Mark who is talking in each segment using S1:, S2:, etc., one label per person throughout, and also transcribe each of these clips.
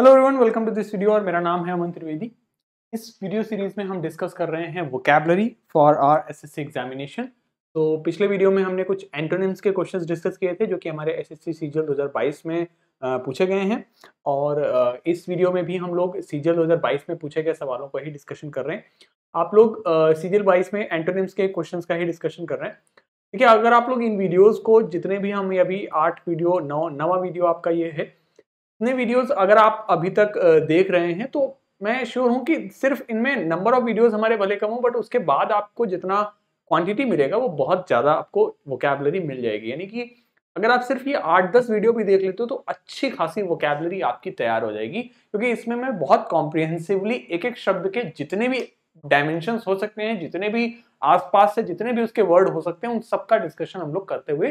S1: Hello everyone welcome to this video और मेरा नाम है अमन त्रिवेदी इस वीडियो सीरीज में हम डिस्कस कर रहे हैं vocabulary for our SSC examination तो पिछले वीडियो में हमने कुछ एंटोनिम्स के क्वेश्चंस डिस्कस किए थे जो कि हमारे एसएससी सीजल 2022 में पूछे गए हैं और इस वीडियो में भी हम लोग सीजल दो में पूछे गए सवालों का ही डिस्कशन कर रहे हैं आप लोग सीजल बाईस में एंटोनिम्स के क्वेश्चन का ही डिस्कशन कर रहे हैं देखिए अगर आप लोग इन वीडियोज़ को जितने भी हम अभी आठ वीडियो नौ नवा वीडियो आपका ये है इतने वीडियोस अगर आप अभी तक देख रहे हैं तो मैं श्योर हूं कि सिर्फ इनमें नंबर ऑफ वीडियोस हमारे भले कम हो बट उसके बाद आपको जितना क्वांटिटी मिलेगा वो बहुत ज़्यादा आपको वोकेबलरी मिल जाएगी यानी कि अगर आप सिर्फ ये आठ दस वीडियो भी देख लेते हो तो अच्छी खासी वोकेबलरी आपकी तैयार हो जाएगी क्योंकि इसमें मैं बहुत कॉम्प्रिहेंसिवली एक एक शब्द के जितने भी डायमेंशन हो सकते हैं जितने भी आसपास से जितने भी उसके वर्ड हो सकते हैं उन सबका डिस्कशन हम लोग करते हुए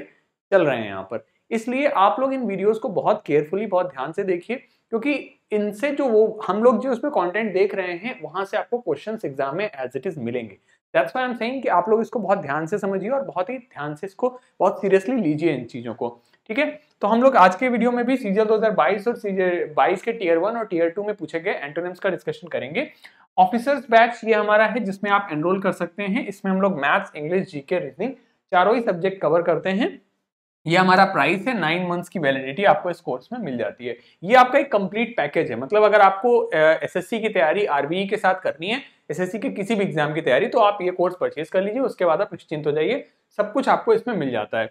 S1: चल रहे हैं यहाँ पर इसलिए आप लोग इन वीडियोस को बहुत केयरफुली बहुत ध्यान से देखिए क्योंकि इनसे जो वो हम लोग जो उसमें कंटेंट देख रहे हैं वहां से आपको क्वेश्चन एग्जाम में एज इट इज मिलेंगे दैट्स आई एम सेइंग कि आप लोग इसको बहुत ध्यान से समझिए और बहुत ही ध्यान से इसको बहुत सीरियसली लीजिए इन चीज़ों को ठीक है तो हम लोग आज के वीडियो में भी सीजल दो और सीजल बाईस के टीयर वन और टीयर टू में पूछे गए एंटोनिम्स का डिस्कशन करेंगे ऑफिसर्स बैच ये हमारा है जिसमें आप एनरोल कर सकते हैं इसमें हम लोग मैथ्स इंग्लिश जीके रीजनिंग चारों ही सब्जेक्ट कवर करते हैं ये हमारा प्राइस है नाइन मंथ्स की वैलिडिटी आपको इस कोर्स में मिल जाती है ये आपका एक कंप्लीट पैकेज है मतलब अगर आपको एसएससी की तैयारी आरबीई e के साथ करनी है एसएससी के किसी भी एग्जाम की तैयारी तो आप ये कोर्स परचेज कर लीजिए उसके बाद आप निश्चिंत हो जाइए सब कुछ आपको इसमें मिल जाता है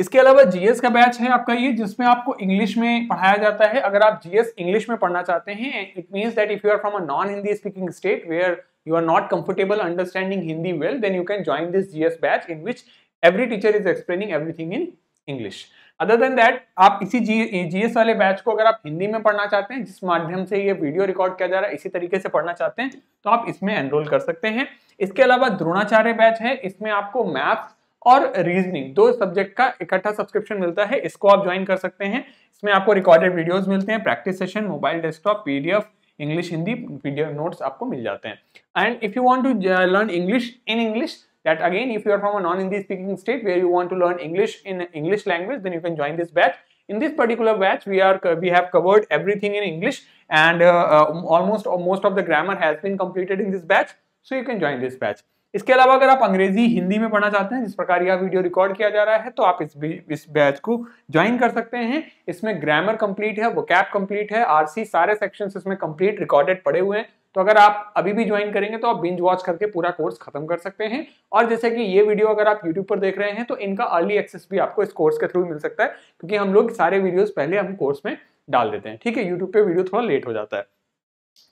S1: इसके अलावा जीएस का बैच है आपका ये जिसमें आपको इंग्लिश में पढ़ाया जाता है अगर आप जीएस इंग्लिश में पढ़ना चाहते हैं it means that if you are from a non Hindi speaking state where you are not comfortable understanding Hindi well then you can join this GS batch in which every teacher is explaining everything in English other than that आप इसी जी GS वाले batch को अगर आप हिंदी में पढ़ना चाहते हैं जिस माध्यम से ये वीडियो रिकॉर्ड किया जा रहा है इसी तरीके से पढ़ना चाहते हैं तो आप इसमें एनरोल कर सकते हैं इसके अलावा द्रोणाचार्य बैच है इसमें आपको मैथ्स और रीजनिंग दो सब्जेक्ट का इकट्ठा सब्सक्रिप्शन मिलता है इसको आप ज्वाइन कर सकते हैं इसमें आपको रिकॉर्डेड वीडियोज मिलते हैं practice session mobile desktop PDF English Hindi video notes आपको मिल जाते हैं and if you want to learn English in English that again if you are from a non-Hindi speaking state where you want to learn English in English language then you can join this batch. In this particular batch we are we have covered everything in English and uh, uh, almost uh, most of the grammar has been completed in this batch so you can join this batch. इसके अलावा अगर आप अंग्रेजी हिंदी में पढ़ना चाहते हैं जिस प्रकार यह वीडियो रिकॉर्ड किया जा रहा है तो आप इस इस बैच को ज्वाइन कर सकते हैं इसमें ग्रामर कंप्लीट है वोकैप कंप्लीट है आरसी सारे सेक्शंस इसमें कंप्लीट रिकॉर्डेड पड़े हुए हैं तो अगर आप अभी भी ज्वाइन करेंगे तो आप बिंज वॉच करके पूरा कोर्स खत्म कर सकते हैं और जैसे कि ये वीडियो अगर आप यूट्यूब पर देख रहे हैं तो इनका अर्ली एक्सेस भी आपको इस कोर्स के थ्रू मिल सकता है क्योंकि हम लोग सारे वीडियोज पहले हम कोर्स में डाल देते हैं ठीक है यूट्यूब पर वीडियो थोड़ा लेट हो जाता है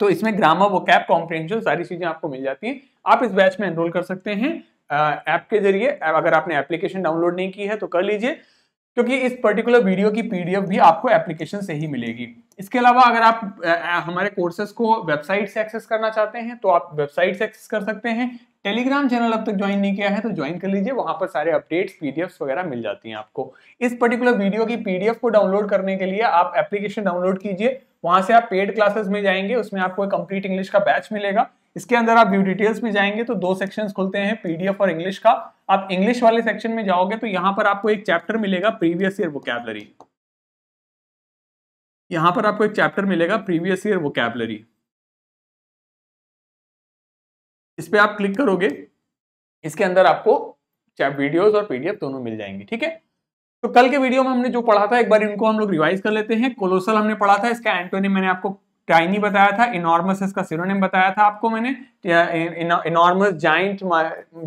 S1: तो इसमें ग्रामर वो कैप कॉम्प्रेंशन सारी चीजें आपको मिल जाती हैं आप इस बैच में एनरोल कर सकते हैं ऐप के जरिए अगर आपने एप्लीकेशन डाउनलोड नहीं की है तो कर लीजिए क्योंकि इस पर्टिकुलर वीडियो की पीडीएफ भी आपको एप्लीकेशन से ही मिलेगी इसके अलावा अगर आप हमारे कोर्सेज को वेबसाइट से एक्सेस करना चाहते हैं तो आप वेबसाइट से एक्सेस कर सकते हैं टेलीग्राम चैनल अब तक ज्वाइन नहीं किया है तो ज्वाइन कर लीजिए वहां पर सारे अपडेट्स पीडीएफ वगैरह मिल जाती हैं आपको इस पर्टिकुलर वीडियो की पीडीएफ को डाउनलोड करने के लिए आप एप्लीकेशन डाउनलोड कीजिए वहां से आप पेड क्लासेस में जाएंगे उसमें आपको कंप्लीट इंग्लिश का बैच मिलेगा इसके अंदर आप व्यू डिटेल्स में जाएंगे तो दो सेक्शन खुलते हैं पीडीएफ और इंग्लिश का आप इंग्लिश वाले सेक्शन में जाओगे तो यहाँ पर आपको एक चैप्टर मिलेगा प्रीवियस ईयर वोकेबलरी
S2: यहां पर आपको एक चैप्टर मिलेगा प्रीवियस ईयर वोकेबलरी
S1: इस पर आप क्लिक करोगे इसके अंदर आपको वीडियोस और पीडीएफ दोनों मिल जाएंगे ठीक है तो कल के वीडियो में हमने जो पढ़ा था एक बार इनको हम लोग रिवाइज कर लेते हैं कोलोसल हमने पढ़ा था इसका एंटोनी मैंने आपको टाइनी बताया था इनॉर्मस इसका सिरोनिम बताया था आपको मैंने enormous giant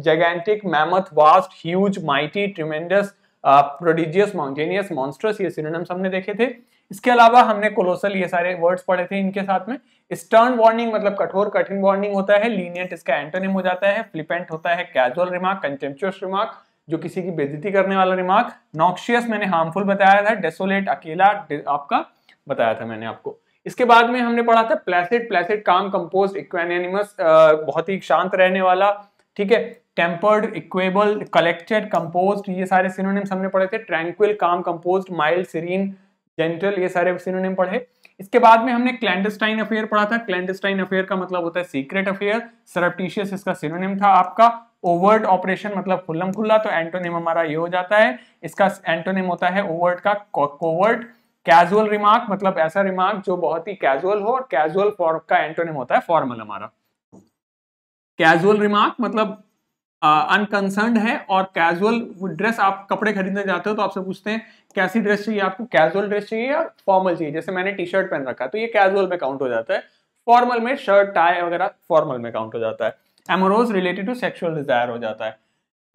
S1: gigantic mammoth vast huge mighty tremendous prodigious mountainous monsters ये सिनोनिम्स हमने देखे थे इसके अलावा हमने कोलोसल ये सारे वर्ड्स पढ़े थे इनके साथ में स्टर्न वार्निंग मतलब कठोर कठिन वार्निंग होता है लीनियंट इसका एंटोनिम हो जाता है फ्लिपेंट होता है कैजुअल रिमार्क कंटेम्पचुअस रिमार्क जो किसी की बेजती करने वाला रिमार्क नॉक्शियस मैंने हार्मफुल बताया था डेसोलेट अकेला आपका बताया था मैंने आपको इसके बाद में हमने पढ़ा था placid placid calm compose equanimous बहुत ही शांत रहने वाला ठीक है टेम्पर्ड इक्वेबल कलेक्टेड कंपोज ये सारे सिनोनिम्स हमने पढ़े थे ट्रैंक्विल काम कंपोज माइल्ड सीरीन जेंटल ये सारे सिनोनिम पढ़े इसके बाद में हमने क्लैंडस्टाइन अफेयर पढ़ा था क्लैंडस्टाइन अफेयर का मतलब होता है सीक्रेट अफेयर सरप्टिशियस इसका सिनोनिम था आपका ओवर्ट ऑपरेशन मतलब खुल्लम खुल्ला तो एंटोनिम हमारा ये हो जाता है इसका एंटोनिम होता है ओवर्ट का कोवर्ट कैजुअल रिमार्क मतलब ऐसा रिमार्क जो बहुत ही कैजुअल हो और कैजुअल फॉर्म का एंटोनिम होता है फॉर्मल हमारा कैजुअल रिमार्क मतलब अनकंसर्न है और कैजुअल ड्रेस आप कपड़े खरीदने जाते हो तो आपसे पूछते हैं कैसी ड्रेस चाहिए आपको कैजुअल ड्रेस चाहिए या फॉर्मल चाहिए जैसे मैंने टी शर्ट पहन रखा है तो ये कैजुअल में काउंट हो जाता है फॉर्मल में शर्ट टाई वगैरह फॉर्मल में काउंट हो जाता है amorous related to sexual desire हो जाता है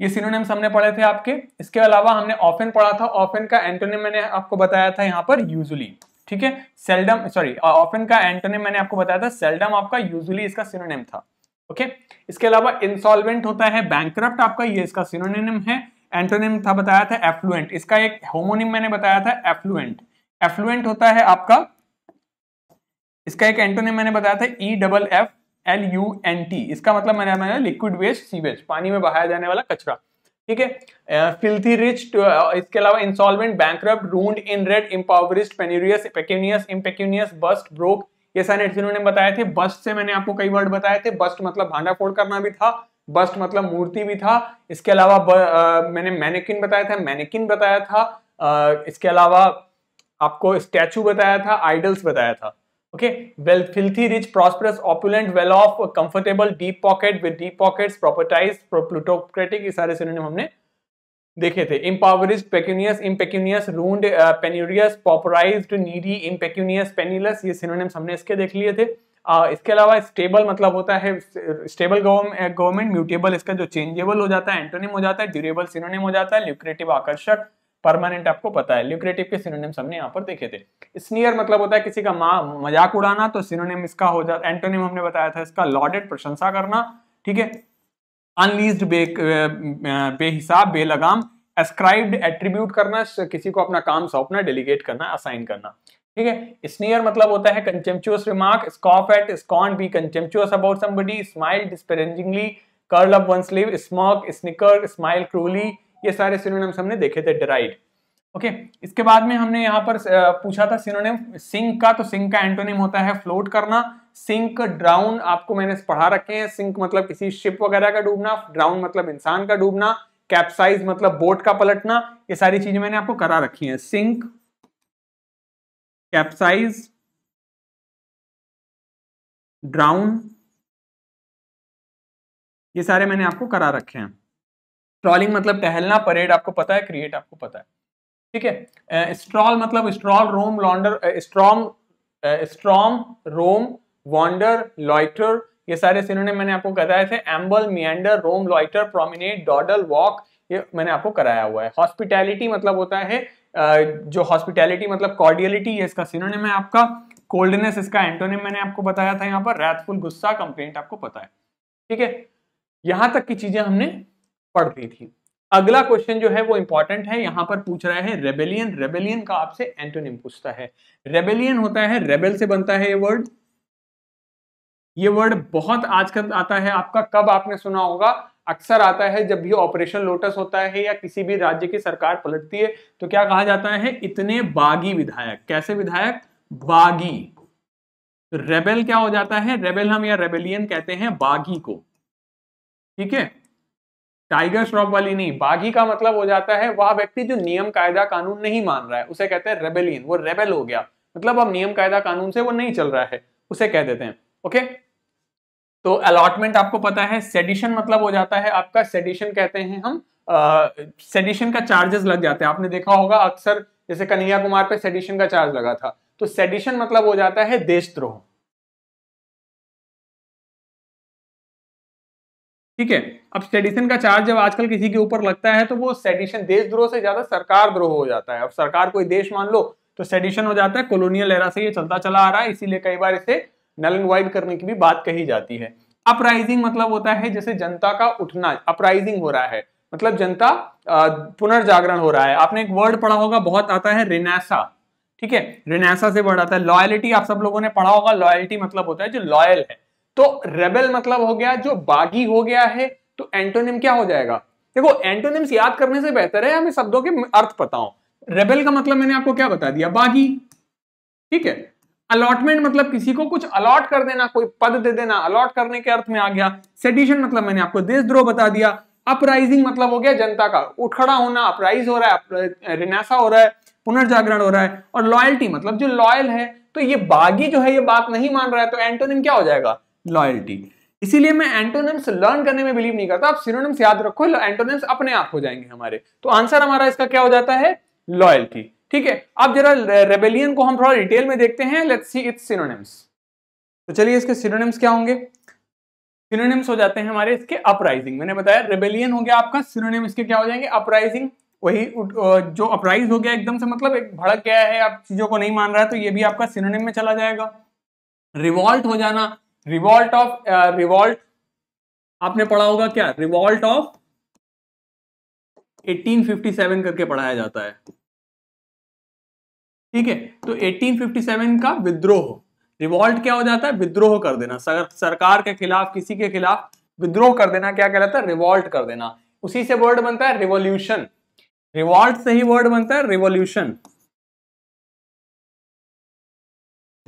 S1: ये सिनोनिम्स हमने पढ़े थे आपके इसके अलावा हमने ऑफेन पढ़ा था ऑफेन का एंटोनिम मैंने आपको बताया था यहाँ पर यूजुअली ठीक है सेल्डम सॉरी ऑफेन का एंटोनिम मैंने आपको बताया था सेल्डम आपका यूजुअली इसका सिनोनिम था ओके इसके अलावा इंसॉल्वेंट होता है बैंक आपका ये इसका सिनोनिम है एंटोनिम था बताया था एफ्लुएंट इसका एक होमोनिम मैंने बताया था एफ्लुएंट एफ्लुएंट होता है आपका इसका एक एंटोनिम मैंने बताया था E double F L U N T इसका मतलब मैंने मैंने लिक्विड वेस्ट सीवेज पानी में बहाया जाने वाला कचरा ठीक है फिल्थी रिच इसके अलावा insolvent bank ruined in red impoverished penurious pecunious impecunious bust broke ये सारे जिन्होंने बताए थे बस्ट से मैंने आपको कई वर्ड बताए थे बस्ट मतलब भांडा फोड़ करना भी था बस्ट मतलब मूर्ति भी था इसके अलावा मैंने मैनेकिन बताया था मैनेकिन बताया था इसके अलावा आपको स्टैचू बताया था आइडल्स बताया था okay well filthy rich prosperous opulent well off comfortable deep pocket with deep pockets propertied plutocratic ये सारे सिनोनिम हमने देखे थे इम्पावरिज पेक्यूनियस इम्पेक्यूनियस रूंड पेन्यूरियस पॉपराइज नीडी इम्पेक्यूनियस पेनिलस ये सिनोनिम्स हमने इसके देख लिए थे आ, इसके अलावा स्टेबल मतलब होता है स्टेबल गवर्नमेंट म्यूटेबल इसका जो चेंजेबल हो जाता है एंटोनिम हो जाता है ड्यूरेबल सिनोनिम हो जाता है ल्यूक्रेटिव आकर्षक परमानेंट आपको पता है ल्यूक्रेटिव के सिनोनिम्स हमने यहाँ पर देखे थे स्नियर मतलब होता है किसी का मजाक उड़ाना तो सिनोनिम इसका हो जाता एंटोनिम हमने बताया था इसका लॉडेड प्रशंसा करना ठीक है अनलीज्ड बे uh, uh, बेहिसाब बेलगाम एस्क्राइब्ड एट्रीब्यूट करना किसी को अपना काम सौंपना डेलीगेट करना असाइन करना ठीक है स्नियर मतलब होता है contemptuous remark scoff at scorn be contemptuous about somebody smile disparagingly curl up one sleeve smirk snicker smile cruelly ये सारे सिनोनिम्स हमने देखे थे डिराइड ओके okay, इसके बाद में हमने यहाँ पर पूछा था सिनोनिम सिंक का तो सिंक का एंटोनिम होता है फ्लोट करना सिंक ड्राउन आपको मैंने पढ़ा रखे हैं सिंक मतलब किसी शिप वगैरह का डूबना ड्राउन मतलब इंसान का डूबना कैप्साइज मतलब बोट का पलटना ये सारी चीजें मैंने आपको करा रखी हैं सिंक
S2: कैप्साइज ड्राउन
S1: ये सारे मैंने आपको करा रखे हैं ट्रॉलिंग मतलब टहलना परेड आपको पता है क्रिएट आपको पता है ठीक है स्ट्रॉल मतलब stroll roam launder strong strong roam wander loiter ये सारे सिनोनिम मैंने आपको कराए थे amble meander roam loiter promenade dawdle walk ये मैंने आपको कराया हुआ है हॉस्पिटैलिटी मतलब होता है जो हॉस्पिटैलिटी मतलब कॉर्डियलिटी है इसका सिनोनिम है आपका कोल्डनेस इसका एंटोनिम मैंने आपको बताया था यहाँ पर रैथफुल गुस्सा कंप्लेंट आपको पता है ठीक है यहां तक की चीजें हमने पढ़ ली थी अगला क्वेश्चन जो है वो इंपॉर्टेंट है यहां पर पूछ रहा है रेबेलियन रेबेलियन का आपसे एंटोनिम पूछता है रेबेलियन होता है रेबेल से बनता है ये वर्ड ये वर्ड बहुत आज कल आता है आपका कब आपने सुना होगा अक्सर आता है जब भी ऑपरेशन लोटस होता है या किसी भी राज्य की सरकार पलटती है तो क्या कहा जाता है इतने बागी विधायक कैसे विधायक बागी रेबेल तो क्या हो जाता है रेबेल हम या रेबेलियन कहते हैं बागी को ठीक है टाइगर श्रॉफ वाली नहीं बागी का मतलब हो जाता है वह व्यक्ति जो नियम कायदा कानून नहीं मान रहा है उसे कहते हैं रेबेलियन वो रेबेल हो गया मतलब अब नियम कायदा कानून से वो नहीं चल रहा है उसे कह देते हैं ओके तो अलॉटमेंट आपको पता है सेडिशन मतलब हो जाता है आपका सेडिशन कहते हैं हम सेडिशन का चार्जेस लग जाते हैं आपने देखा होगा अक्सर जैसे कन्हैया कुमार पे सेडिशन का चार्ज लगा था तो सेडिशन मतलब हो जाता है देशद्रोह ठीक है अब सेडिशन का चार्ज जब आजकल किसी के ऊपर लगता है तो वो सेडिशन देशद्रोह से ज्यादा सरकार द्रोह हो जाता है अब सरकार कोई देश मान लो तो सेडिशन हो जाता है कॉलोनियल एरा से ये चलता चला आ रहा है इसीलिए कई बार इसे नल एंड वाइड करने की भी बात कही जाती है अपराइजिंग मतलब होता है जैसे जनता का उठना अपराइजिंग हो रहा है मतलब जनता पुनर्जागरण हो रहा है आपने एक वर्ड पढ़ा होगा बहुत आता है रिनासा ठीक है रिनासा से वर्ड आता है लॉयलिटी आप सब लोगों ने पढ़ा होगा लॉयलिटी मतलब होता है जो लॉयल है तो रेबल मतलब हो गया जो बागी हो गया है तो एंटोनिम क्या हो जाएगा देखो एंटोनिम्स याद करने से बेहतर है हमें शब्दों के अर्थ पता हो रेबल का मतलब मैंने आपको क्या बता दिया बागी ठीक है अलॉटमेंट मतलब किसी को कुछ अलॉट कर देना कोई पद दे देना अलॉट करने के अर्थ में आ गया सेडिशन मतलब मैंने आपको देशद्रोह बता दिया अपराइजिंग मतलब हो गया जनता का उठ होना अपराइज हो रहा है रिनासा हो रहा है पुनर्जागरण हो रहा है और लॉयल्टी मतलब जो लॉयल है तो ये बागी जो है ये बात नहीं मान रहा है तो एंटोनिम क्या हो जाएगा लॉयल्टी इसीलिए मैं एंटोनिम्स लर्न करने में बिलीव नहीं करता आप सिरोनिम्स याद रखो एंटोनिम्स अपने आप हो जाएंगे हमारे तो आंसर हमारा इसका क्या हो जाता है लॉयल्टी ठीक है अब जरा रेबेलियन को हम थोड़ा डिटेल में देखते हैं लेट्स सी इट्स सिनोनिम्स तो चलिए इसके सिनोनिम्स क्या होंगे सिनोनिम्स हो जाते हैं हमारे इसके अपराइजिंग मैंने बताया रेबेलियन हो गया आपका सिनोनिम इसके क्या हो जाएंगे अपराइजिंग वही जो अपराइज हो गया एकदम से मतलब एक भड़क गया है आप चीजों को नहीं मान रहा है तो ये भी आपका सिनोनिम में चला जाएगा रिवॉल्ट हो जाना रिवॉल्ट ऑफ रिवॉल्ट आपने पढ़ा होगा क्या रिवॉल्ट ऑफ 1857 करके पढ़ाया जाता है ठीक है तो 1857 का विद्रोह रिवॉल्ट क्या हो जाता है विद्रोह कर देना सर, सरकार के खिलाफ किसी के खिलाफ विद्रोह कर देना क्या कहलाता है रिवॉल्ट कर देना उसी से वर्ड बनता है रिवोल्यूशन रिवॉल्ट से ही वर्ड बनता है रिवोल्यूशन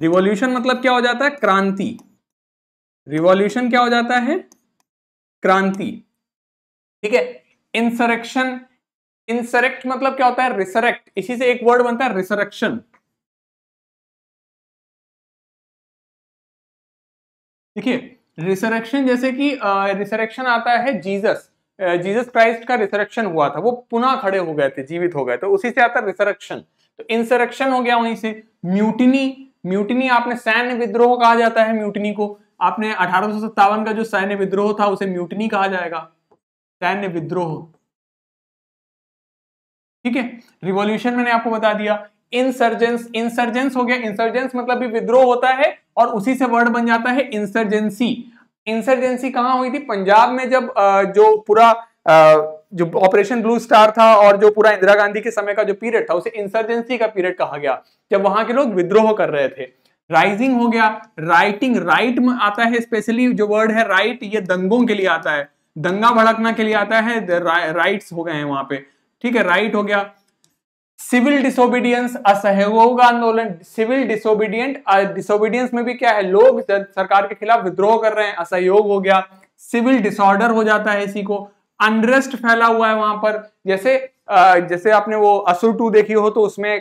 S2: रिवोल्यूशन मतलब क्या हो जाता है क्रांति रिवॉल्यूशन क्या हो जाता
S1: है क्रांति ठीक है इंसरेक्शन इंसरेक्ट मतलब क्या होता है रिसरेक्ट इसी से एक वर्ड बनता है रिसरेक्शन
S2: देखिए रिसरेक्शन जैसे
S1: कि रिसरेक्शन आता है जीसस जीसस क्राइस्ट का रिसरेक्शन हुआ था वो पुनः खड़े हो गए थे जीवित हो गए तो उसी से आता है रिसरेक्शन तो इंसरेक्शन हो गया वहीं से म्यूटिनी म्यूटिनी आपने सैन्य विद्रोह कहा जाता है म्यूटिनी को आपने अठारह का जो सैन्य विद्रोह था उसे म्यूटिनी कहा जाएगा सैन्य विद्रोह ठीक है रिवोल्यूशन मैंने आपको बता दिया इंसर्जेंस इंसर्जेंस हो गया इंसर्जेंस मतलब भी विद्रोह होता है और उसी से वर्ड बन जाता है इंसर्जेंसी इंसर्जेंसी कहां हुई थी पंजाब में जब जो पूरा जो ऑपरेशन ब्लू स्टार था और जो पूरा इंदिरा गांधी के समय का जो पीरियड था उसे इंसर्जेंसी का पीरियड कहा गया जब वहां के लोग विद्रोह कर रहे थे राइजिंग हो गया राइटिंग राइट में आता है स्पेशली जो वर्ड है राइट ये दंगों के लिए आता है दंगा भड़कना के लिए आता है राइट्स हो गए हैं वहां पे ठीक है राइट हो गया सिविल डिसोबीडियंस असहयोग आंदोलन सिविल डिसोबीडियंट डिसोबीडियंस में भी क्या है लोग सरकार के खिलाफ विद्रोह कर रहे हैं असहयोग हो गया सिविल डिसऑर्डर हो जाता है इसी को अनरेस्ट फैला हुआ है वहां पर जैसे जैसे आपने वो असुर टू देखी हो तो उसमें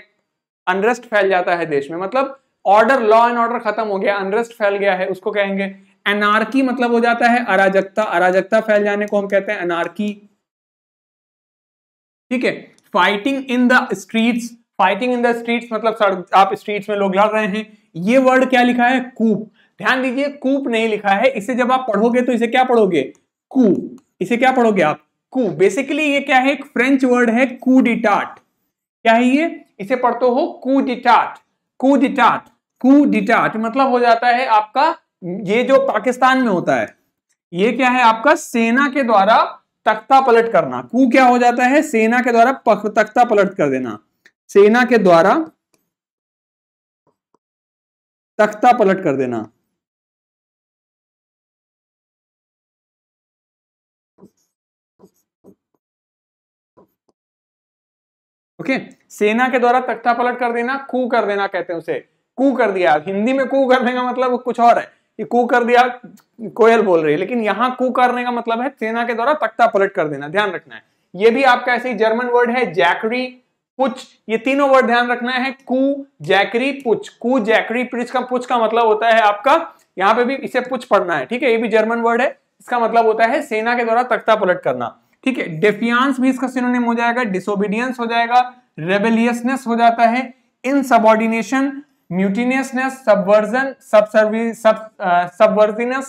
S1: अनरेस्ट फैल जाता है देश में मतलब ऑर्डर लॉ एंड ऑर्डर खत्म हो गया अनरेस्ट फैल गया है उसको कहेंगे एनआरकी मतलब हो जाता है अराजकता अराजकता फैल जाने को हम कहते हैं एनआरकी ठीक है fighting in the streets fighting in the streets मतलब आप स्ट्रीट्स में लोग लड़ रहे हैं ये वर्ड क्या लिखा है कूप ध्यान दीजिए कूप नहीं लिखा है इसे जब आप पढ़ोगे तो इसे क्या पढ़ोगे कू इसे क्या पढ़ोगे आप कू बेसिकली ये क्या है एक फ्रेंच वर्ड है कू डिटाट क्या है ये इसे पढ़ते हो कू डिटाट कू डिटाट कू डिटाट मतलब हो जाता है आपका ये जो पाकिस्तान में होता है ये क्या है आपका सेना के द्वारा तख्ता पलट करना कु क्या हो जाता है सेना के द्वारा तख्ता पलट कर देना सेना के द्वारा
S2: तख्ता पलट कर देना
S1: ओके सेना के द्वारा तख्ता पलट कर देना कू कर देना कहते हैं उसे कू कर दिया हिंदी में कू कर का मतलब कुछ और है कि कू कर दिया कोयल बोल रही है लेकिन यहां कू करने का मतलब है सेना के द्वारा तख्ता पलट कर देना ध्यान रखना है ये भी आपका ऐसे ही जर्मन वर्ड है जैकरी पुछ ये तीनों वर्ड ध्यान रखना है कू जैकरी पुछ कू जैकरी पुच का पुछ का मतलब होता है आपका यहाँ पे भी इसे पुछ पढ़ना है ठीक है ये भी जर्मन वर्ड है इसका मतलब होता है सेना के द्वारा तख्ता पलट करना ठीक है डेफियांस भी इसका सिनोनिम हो जाएगा डिसोबीडियंस हो जाएगा रेबेलियसनेस हो जाता है insubordination म्यूटिनियसनेस subversion subservice sub subversiveness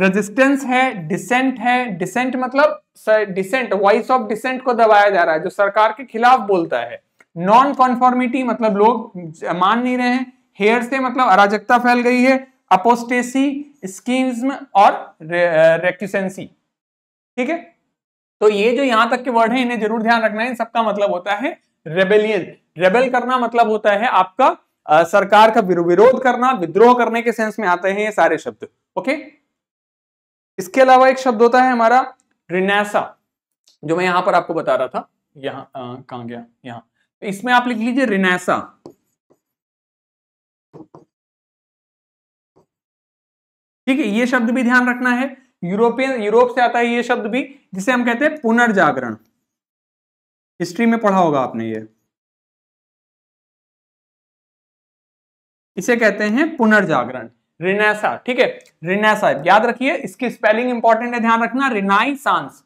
S1: resistance है डिसेंट है डिसेंट मतलब डिसेंट वॉइस ऑफ डिसेंट को दबाया जा रहा है जो सरकार के खिलाफ बोलता है नॉन कॉन्फॉर्मिटी मतलब लोग मान नहीं रहे हैं हेयर से मतलब अराजकता फैल गई है अपोस्टेसी स्कीम्स और रेक्यूसेंसी ठीक है तो ये जो यहां तक के वर्ड है इन्हें जरूर ध्यान रखना है इन सबका मतलब होता है रेबेलियन रेबेल करना मतलब होता है आपका सरकार का विरोध करना विद्रोह करने के सेंस में आते हैं ये सारे शब्द ओके इसके अलावा एक शब्द होता है हमारा रिनेसा जो मैं यहां पर आपको बता रहा था यहां कहा गया यहां तो इसमें आप लिख लीजिए रिनेसा
S2: ठीक है ये शब्द भी ध्यान रखना है यूरोपियन यूरोप से आता है ये शब्द भी जिसे हम कहते हैं पुनर्जागरण हिस्ट्री में पढ़ा होगा आपने ये
S1: इसे कहते हैं पुनर्जागरण रिनेसा ठीक है रिनेसा याद रखिए इसकी स्पेलिंग इंपॉर्टेंट है ध्यान रखना रिनाई सांस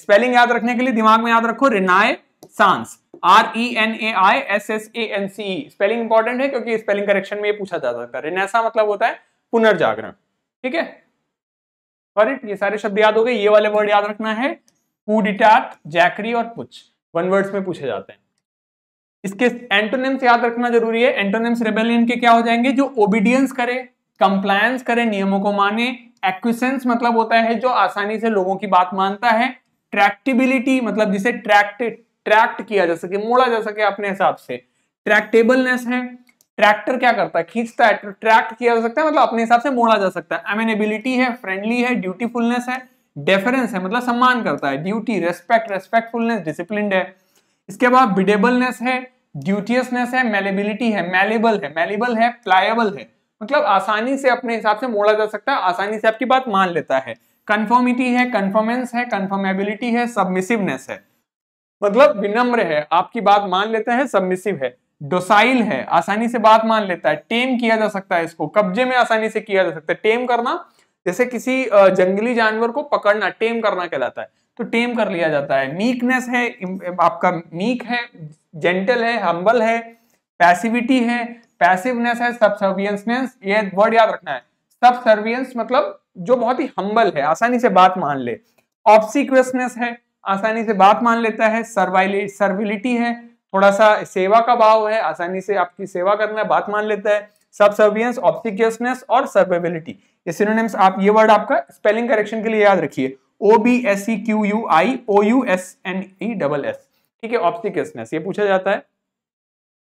S1: स्पेलिंग याद रखने के लिए दिमाग में याद रखो renaissance R E N A I S S A N C spelling important है क्योंकि स्पेलिंग करेक्शन में ये पूछा जा सकता है रिनेसा मतलब होता है पुनर्जागरण ठीक है फॉरिट ये सारे शब्द याद हो गए ये वाले वर्ड याद रखना है कूडिटाट जैकरी और पुच वन वर्ड्स में पूछे जाते हैं इसके एंटोनिम्स याद रखना जरूरी है एंटोनिम्स रेबेलियन के क्या हो जाएंगे जो ओबीडियंस करे कंप्लायंस करे नियमों को माने एक्विसेंस मतलब होता है जो आसानी से लोगों की बात मानता है ट्रैक्टिबिलिटी मतलब जिसे ट्रैक्ट ट्रैक्ट किया जा सके मोड़ा जा सके अपने हिसाब से ट्रैक्टेबलनेस है ट्रैक्टर क्या करता है खींचता है ट्रैक्ट किया जा सकता है मतलब अपने हिसाब से मोड़ा जा सकता है अमेनेबिलिटी है फ्रेंडली है ड्यूटीफुलनेस है डेफरेंस है मतलब सम्मान करता है ड्यूटी रेस्पेक्ट रेस्पेक्टफुलनेस डिसिप्लिन है इसके बाद बिडेबलनेस है ड्यूटियसनेस है मेलेबिलिटी है मेलेबल है मेलेबल है प्लायबल है मतलब आसानी से अपने हिसाब से मोड़ा जा सकता है आसानी से आपकी बात मान लेता है कन्फर्मिटी है कन्फर्मेंस है कन्फर्मेबिलिटी है सबमिसिवनेस है मतलब विनम्र है आपकी बात मान लेता है सबमिसिव है डोसाइल है आसानी से बात मान लेता है टेम किया जा सकता है इसको कब्जे में आसानी से किया जा सकता है टेम करना जैसे किसी जंगली जानवर को पकड़ना टेम करना कहलाता है तो टेम कर लिया जाता है मीकनेस है आपका मीक है जेंटल है हम्बल है पैसिविटी है पैसिवनेस है सबसर्वियंसनेस ये वर्ड याद रखना है सबसर्वियंस मतलब जो बहुत ही हम्बल है आसानी से बात मान ले ऑब्सिक्वसनेस है आसानी से बात मान लेता है सर्विलिटी है थोड़ा सा सेवा का भाव है आसानी से आपकी सेवा करना बात मान लेता है सबसर्वियंस ऑब्सिक्वसनेस और सर्वेबिलिटी ये सिनोनिम्स आप ये वर्ड आपका स्पेलिंग करेक्शन के लिए याद रखिए O B S E Q U I O U S N E double S ठीक है ऑब्स्टिकसनेस ये पूछा जाता है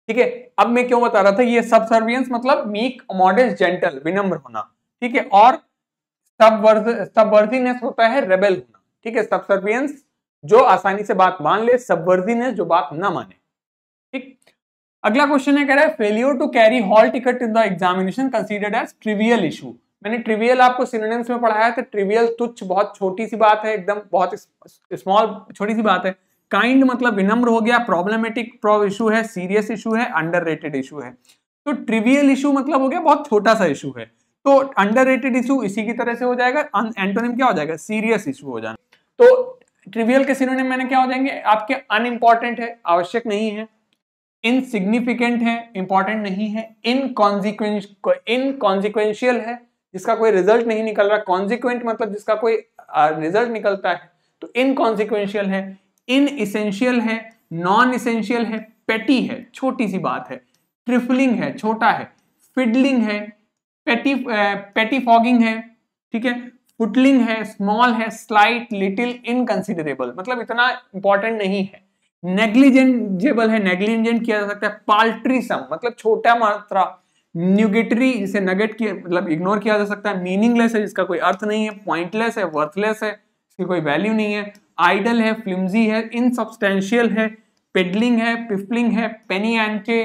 S1: ठीक है अब मैं क्यों बता रहा था ये सब सर्वियंस मतलब मीक मॉडेस्ट जेंटल विनम्र होना ठीक है और सब वर्जीनेस होता है रेबेल होना ठीक है सब सर्वियंस जो आसानी से बात मान ले सब वर्जीनेस जो बात ना माने ठीक अगला क्वेश्चन है कह रहा है failure to carry hall ticket in the examination considered as trivial issue मैंने ट्रिवियल आपको सिनोनिम्स में पढ़ाया था ट्रिवियल तुच्छ बहुत छोटी सी बात है एकदम बहुत स्मॉल छोटी सी बात है काइंड मतलब विनम्र हो गया प्रॉब्लमेटिक इशू है सीरियस इशू है अंडर इशू है तो ट्रिवियल इशू मतलब हो गया बहुत छोटा सा इशू है तो अंडर रेटेड इशू इसी की तरह से हो जाएगा एंटोनिम क्या हो जाएगा सीरियस इशू हो जाना तो ट्रिवियल के सिनोनिम मैंने क्या हो जाएंगे आपके अनइम्पॉर्टेंट है आवश्यक नहीं है इनसिग्निफिकेंट है इंपॉर्टेंट नहीं है इनकॉन्सिक्वेंस इनकॉन्सिक्वेंशियल है जिसका कोई रिजल्ट नहीं निकल रहा कॉन्सिक्वेंट मतलब जिसका कोई रिजल्ट निकलता है तो इनकॉन्सिक्वेंशियल है इन इसेंशियल है नॉन इसेंशियल है पेटी है छोटी सी बात है ट्रिफलिंग है छोटा है फिडलिंग है पेटी पेटी फॉगिंग है ठीक है फुटलिंग है स्मॉल है स्लाइट लिटिल इनकंसिडरेबल मतलब इतना इंपॉर्टेंट नहीं है नेग्लिजेंटेबल है नेग्लिजेंट किया जा सकता है पाल्ट्री सम मतलब छोटा मात्रा न्यूगेटरी इसे नगेट किया मतलब इग्नोर किया जा सकता है मीनिंगलेस है जिसका कोई अर्थ नहीं है पॉइंटलेस है वर्थलेस है इसकी कोई वैल्यू नहीं है आइडल है फ्लिमजी है इनसब्सटेंशियल है पेडलिंग है पिफलिंग है penny ante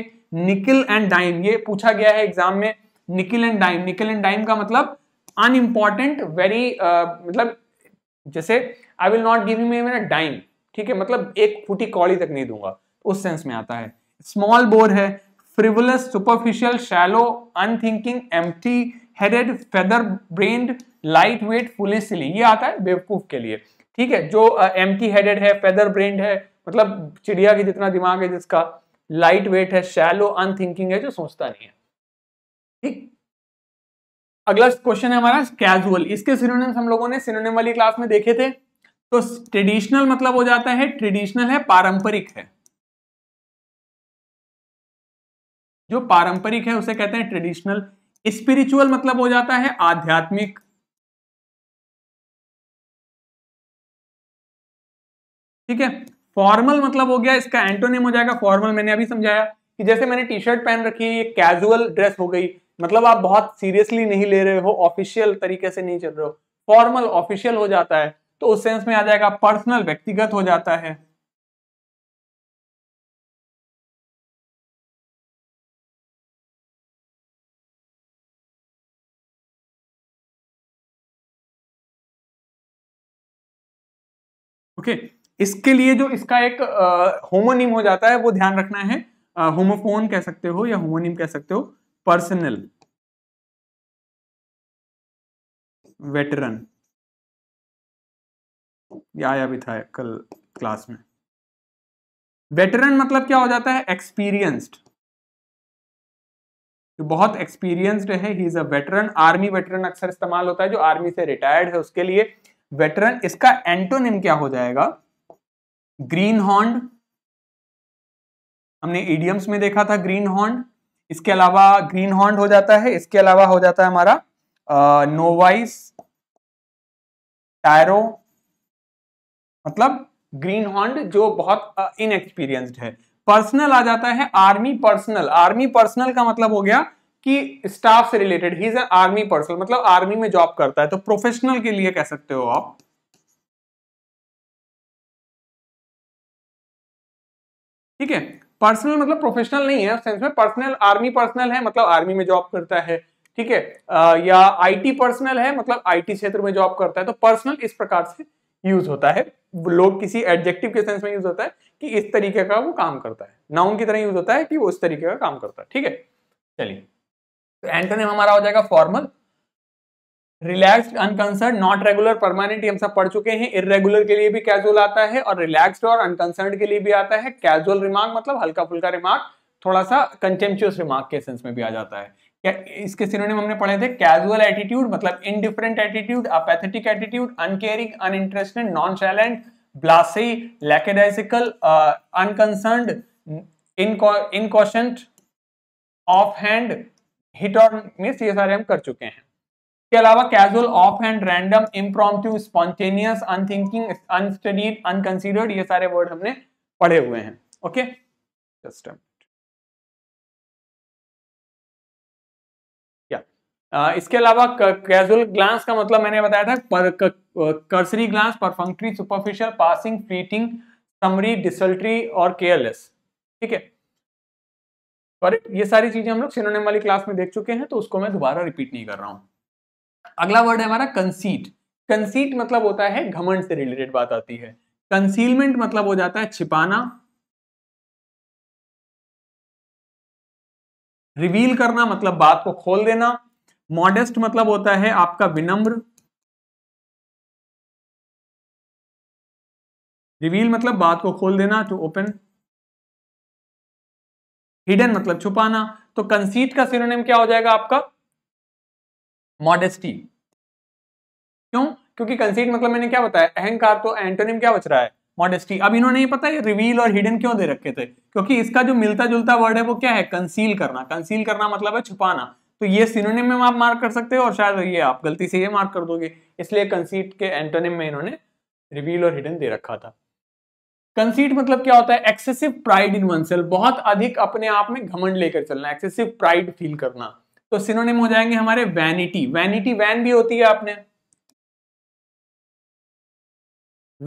S1: nickel and dime ये पूछा गया है एग्जाम में nickel and dime nickel and dime का मतलब अनइम्पॉर्टेंट वेरी uh, मतलब जैसे I will not give me मेरा डाइम ठीक है मतलब एक फूटी कौड़ी तक नहीं दूंगा उस सेंस में आता है स्मॉल बोर है frivolous, superficial, shallow, unthinking, empty headed feather brained light weight foolish ये आता है बेवकूफ के लिए ठीक है जो एम्प्टी हेडेड है फेदर ब्रेन्ड है मतलब चिड़िया की जितना दिमाग है जिसका लाइट वेट है शैलो अनथिंकिंग है जो सोचता नहीं है ठीक अगला क्वेश्चन है हमारा कैजुअल इसके सिनोनिम्स हम लोगों ने सिनोनिम वाली क्लास में देखे थे तो ट्रेडिशनल मतलब हो जाता है ट्रेडिशनल है
S2: पारंपरिक है जो पारंपरिक है उसे कहते हैं ट्रेडिशनल स्पिरिचुअल मतलब हो जाता है आध्यात्मिक ठीक है फॉर्मल
S1: मतलब हो गया इसका एंटोनिम हो जाएगा फॉर्मल मैंने अभी समझाया कि जैसे मैंने टी शर्ट पहन रखी है ये कैजुअल ड्रेस हो गई मतलब आप बहुत सीरियसली नहीं ले रहे हो ऑफिशियल तरीके से नहीं चल रहे हो फॉर्मल ऑफिशियल हो जाता है तो उस सेंस में आ जाएगा पर्सनल व्यक्तिगत हो जाता है
S2: ओके इसके लिए जो इसका एक
S1: होमोनिम हो जाता है वो ध्यान रखना है होमोफोन कह सकते हो या होमोनिम कह सकते हो पर्सनल वेटरन
S2: ये आया भी था कल क्लास में
S1: वेटरन मतलब क्या हो जाता है एक्सपीरियंस्ड जो बहुत एक्सपीरियंस्ड है he is a veteran army veteran अक्सर इस्तेमाल होता है जो आर्मी से रिटायर्ड है उसके लिए वेटरन इसका एंटोनिम क्या हो जाएगा ग्रीन हॉर्न हमने इडियम्स में देखा था ग्रीन हॉर्न इसके अलावा ग्रीन हॉर्न हो जाता है इसके अलावा हो जाता है हमारा नोवाइस टायरो मतलब ग्रीन हॉर्न जो बहुत इनएक्सपीरियंस्ड है पर्सनल आ जाता है आर्मी पर्सनल आर्मी पर्सनल का मतलब हो गया कि स्टाफ से related he is an army person मतलब आर्मी में जॉब करता है तो प्रोफेशनल
S2: के लिए कह सकते हो आप
S1: ठीक है पर्सनल मतलब प्रोफेशनल नहीं है सेंस में पर्सनल आर्मी पर्सनल है मतलब आर्मी में जॉब करता है ठीक है या आईटी पर्सनल है मतलब आईटी क्षेत्र में जॉब करता है तो पर्सनल इस प्रकार से यूज होता है लोग किसी एडजेक्टिव के सेंस में यूज होता है कि इस तरीके का वो काम करता है नाउन की तरह यूज होता है कि वो इस तरीके का काम करता है ठीक है चलिए तो एंटोनिम हमारा हो जाएगा formal relaxed unconcern not regular permanent हम सब पढ़ चुके हैं इरेगुलर के लिए भी कैजुअल आता है और रिलैक्स्ड और अनकंसर्न के लिए भी आता है कैजुअल रिमार्क मतलब हल्का फुल्का रिमार्क थोड़ा सा कंटेम्पचुअस रिमार्क के सेंस में भी आ जाता है क्या इसके सिनोनिम हमने पढ़े थे कैजुअल एटीट्यूड मतलब indifferent attitude apathetic attitude uncaring uninterested nonchalant blasé lackadaisical unconcern इनकॉशंट ऑफ हैंड हिट और में सी हम कर चुके हैं इसके अलावा casual offhand random impromptu spontaneous unthinking unstudied unconsidered ये सारे वर्ड हमने पढ़े हुए हैं ओके जस्ट uh, इसके अलावा कैजुअल ग्लांस का मतलब मैंने बताया था पर, cursory glance perfunctory superficial passing fleeting summary desultory और केयरलेस ठीक है करेक्ट ये सारी चीजें हम लोग सिनोनिम वाली क्लास में देख चुके हैं तो उसको मैं दोबारा रिपीट नहीं कर रहा हूं अगला वर्ड है हमारा कंसीट कंसीट मतलब होता है घमंड से रिलेटेड बात आती है कंसीलमेंट मतलब हो जाता है छिपाना
S2: रिवील करना मतलब बात को खोल देना मॉडेस्ट मतलब होता है आपका विनम्र रिवील मतलब बात को खोल देना टू ओपन हिडन मतलब छुपाना तो कंसीट का
S1: सिनोनिम क्या हो जाएगा आपका मॉडेस्टी क्यों क्योंकि कंसीट मतलब मैंने क्या बताया अहंकार तो एंटोनिम क्या बच रहा है मॉडेस्टी अब इन्होंने ये पता है रिवील और हिडन क्यों दे रखे थे क्योंकि इसका जो मिलता जुलता वर्ड है वो क्या है कंसील करना कंसील करना मतलब है छुपाना तो ये सिनोनिम में आप मार्क कर सकते हो और शायद ये आप गलती से ये मार्क कर दोगे इसलिए कंसीट के एंटोनिम में इन्होंने रिवील और हिडन दे रखा था कंसीट मतलब क्या होता है excessive pride in oneself बहुत अधिक अपने आप में घमंड लेकर चलना एक्सेसिव प्राइड फील करना तो सिनोनिम हो जाएंगे हमारे वैनिटी वैनिटी वैन भी होती है आपने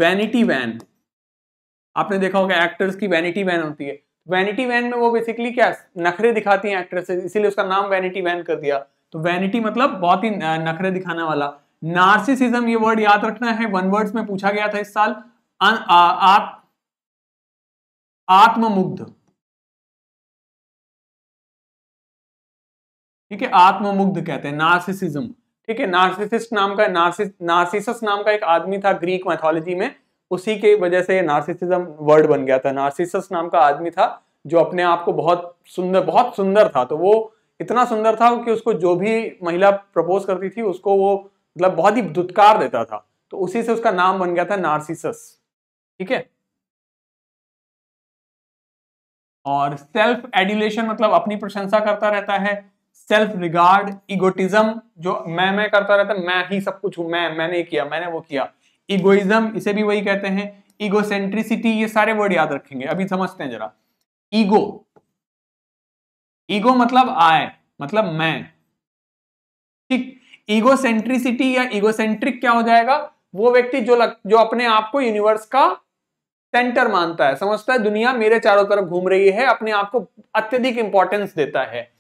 S1: वैनिटी वैन आपने देखा होगा एक्टर्स की वैनिटी वैन होती है वैनिटी वैन में वो बेसिकली क्या नखरे दिखाती हैं एक्ट्रेसेस इसीलिए उसका नाम वैनिटी वैन कर दिया तो वैनिटी मतलब बहुत ही नखरे दिखाने वाला नार्सिसिज्म ये वर्ड याद रखना है वन वर्ड्स में पूछा गया था इस साल आप
S2: आत्ममुग्ध
S1: ठीक है आत्ममुग्ध कहते हैं नार्सिसिज्म ठीक है नार्सिसिस्ट नाम का नार्सिस नार्सिसस नाम का एक आदमी था ग्रीक मैथोलॉजी में उसी के वजह से नार्सिसिज्म वर्ड बन गया था नार्सिसस नाम का आदमी था जो अपने आप को बहुत सुंदर बहुत सुंदर था तो वो इतना सुंदर था कि उसको जो भी महिला प्रपोज करती थी उसको वो मतलब बहुत ही दुत्कार देता था तो उसी से उसका नाम बन गया था नार्सिसस ठीक है और सेल्फ एड्यूलेशन मतलब अपनी प्रशंसा करता रहता है सेल्फ रिगार्ड इगोटिज्म जो मैं मैं करता रहता है मैं ही सब कुछ हूं मैं मैंने किया मैंने वो किया इगोइज्म इसे भी वही कहते हैं इगोसेंट्रिसिटी ये सारे वर्ड याद रखेंगे अभी समझते हैं जरा ईगो ईगो मतलब आय मतलब मैं ठीक ईगोसेंट्रिसिटी या इगोसेंट्रिक क्या हो जाएगा वो व्यक्ति जो लग, जो अपने आप को यूनिवर्स का सेंटर मानता है समझता है दुनिया मेरे चारों तरफ घूम रही है अपने आप को अत्यधिक इंपॉर्टेंस देता है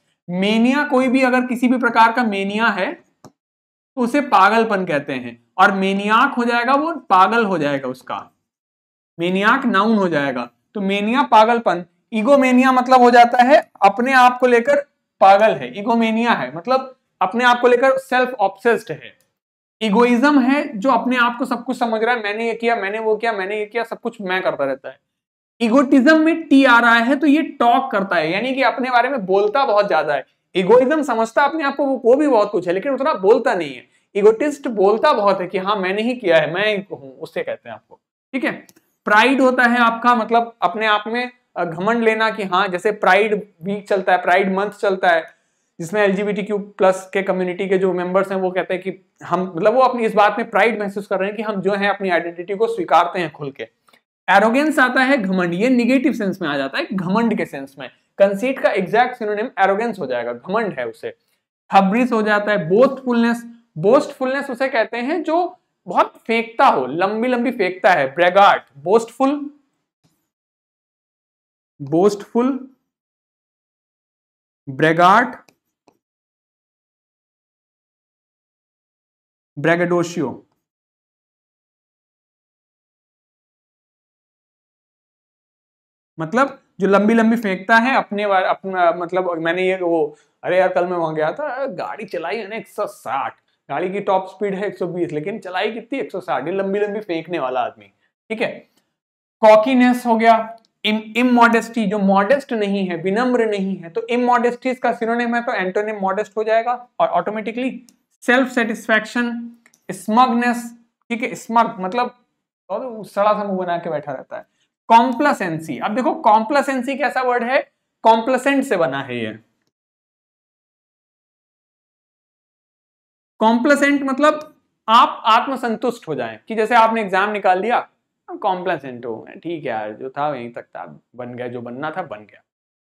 S1: मेनिया कोई भी अगर किसी भी प्रकार का मेनिया है तो उसे पागलपन कहते हैं और मेनियाक हो जाएगा वो पागल हो जाएगा उसका मेनियाक नाउन हो जाएगा तो मेनिया पागलपन इगोमेनिया मतलब हो जाता है अपने आप को लेकर पागल है इगोमेनिया है मतलब अपने आप को लेकर सेल्फ ऑप्सेस्ड है इगोइज्म है जो अपने आप को सब कुछ समझ रहा है मैंने ये किया मैंने वो किया मैंने ये किया सब कुछ मैं करता रहता है इगोटिज्म में टी आ रहा है तो ये टॉक करता है यानी कि अपने बारे में बोलता बहुत ज्यादा है इगोइज्म समझता अपने आप को वो, वो भी बहुत कुछ है लेकिन उतना बोलता नहीं है इगोटिस्ट बोलता बहुत है कि हाँ मैंने ही किया है मैं हूं उससे कहते हैं आपको ठीक है प्राइड होता है आपका मतलब अपने आप में घमंड लेना कि हाँ जैसे प्राइड वीक चलता है प्राइड मंथ चलता है जिसमें एल प्लस के कम्युनिटी के जो मेंबर्स हैं वो कहते हैं कि हम मतलब वो अपनी इस बात में प्राइड महसूस कर रहे हैं कि हम जो है अपनी आइडेंटिटी को स्वीकारते हैं खुल के एरोगेंस आता है घमंड ये निगेटिव सेंस में आ जाता है घमंड के सेंस में कंसीट का एग्जैक्ट सिनोनिम एरोगेंस हो जाएगा घमंड है उसे हब्रिस हो जाता है बोस्टफुलनेस बोस्टफुलनेस उसे कहते हैं जो बहुत फेंकता हो लंबी लंबी फेंकता है braggart boastful
S2: boastful braggart braggadocio
S1: मतलब जो लंबी लंबी फेंकता है अपने अपना मतलब मैंने ये वो अरे यार कल मैं वहां गया था गाड़ी चलाई है ना एक सौ साठ गाड़ी की टॉप स्पीड है 120 लेकिन चलाई कितनी 160 ये लंबी लंबी फेंकने वाला आदमी ठीक है कॉकीनेस हो गया इमोडेस्टी जो मॉडेस्ट नहीं है विनम्र नहीं है तो इमोडेस्टीज का सिरोनेम है तो एंटोनिम मॉडेस्ट हो जाएगा और ऑटोमेटिकली सेल्फ सेटिस्फैक्शन स्मगनेस ठीक है स्मग मतलब सड़ा सा मुंह बना के बैठा रहता है कॉम्प्लसेंसी अब देखो कॉम्प्लसेंसी कैसा वर्ड है कॉम्प्लसेंट से बना है ये कॉम्प्लसेंट मतलब आप आत्मसंतुष्ट हो जाएं कि जैसे आपने एग्जाम निकाल दिया कॉम्प्लसेंट हो ठीक है यार जो था वहीं तक था बन गया जो बनना था बन गया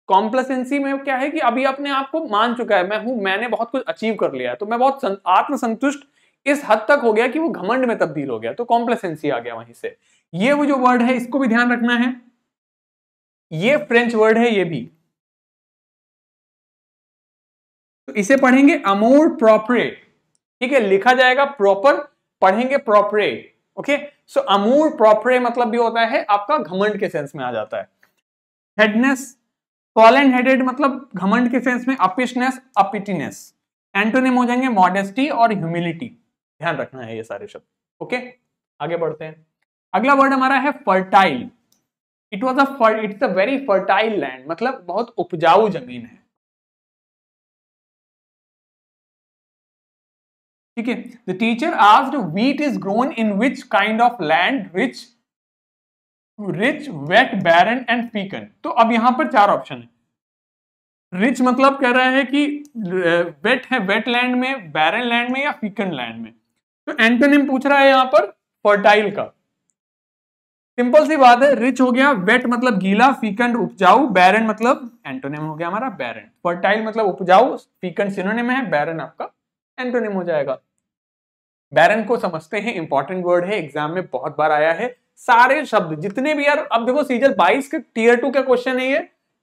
S1: कॉम्प्लेसेंसी में क्या है कि अभी अपने आप को मान चुका है मैं हूं मैंने बहुत कुछ अचीव कर लिया है तो मैं बहुत आत्मसंतुष्ट इस हद तक हो गया कि वो घमंड में तब्दील हो गया तो कॉम्प्लेसेंसी आ गया वहीं से ये वो जो वर्ड है इसको भी ध्यान रखना है
S2: ये फ्रेंच वर्ड है ये भी
S1: तो इसे पढ़ेंगे अमोर प्रॉपरे ठीक है लिखा जाएगा प्रॉपर पढ़ेंगे प्रॉपरे ओके सो अमूर प्रॉपरे मतलब भी होता है आपका घमंड के सेंस में आ जाता है हेडनेस फॉलन हेडेड मतलब घमंड के सेंस में अपिशनेस अपिटीनेस एंटोनिम हो जाएंगे मॉडेस्टी और ह्यूमिलिटी ध्यान रखना है ये सारे शब्द ओके आगे बढ़ते हैं अगला वर्ड हमारा है फर्टाइल इट वॉज अट्स it's a very fertile land मतलब बहुत उपजाऊ जमीन है
S2: ठीक है द टीचर आज wheat is
S1: grown in which kind of land rich rich wet barren and fecund तो अब यहां पर चार ऑप्शन है रिच मतलब कह रहा है कि वेट है वेट लैंड में बैरन लैंड में या फीकन लैंड में तो एंटोनिम पूछ रहा है यहां पर फर्टाइल का सिंपल सी बात है रिच हो गया वेट मतलब गीला फीकंड उपजाऊ बैरन मतलब एंटोनिम हो गया हमारा बैरन फर्टाइल मतलब उपजाऊ फीकंड सिनोनिम है बैरन आपका एंटोनिम हो जाएगा बैरन को समझते हैं इंपॉर्टेंट वर्ड है एग्जाम में बहुत बार आया है सारे शब्द जितने भी यार अब देखो सीजल 22 के टीयर टू के क्वेश्चन है ये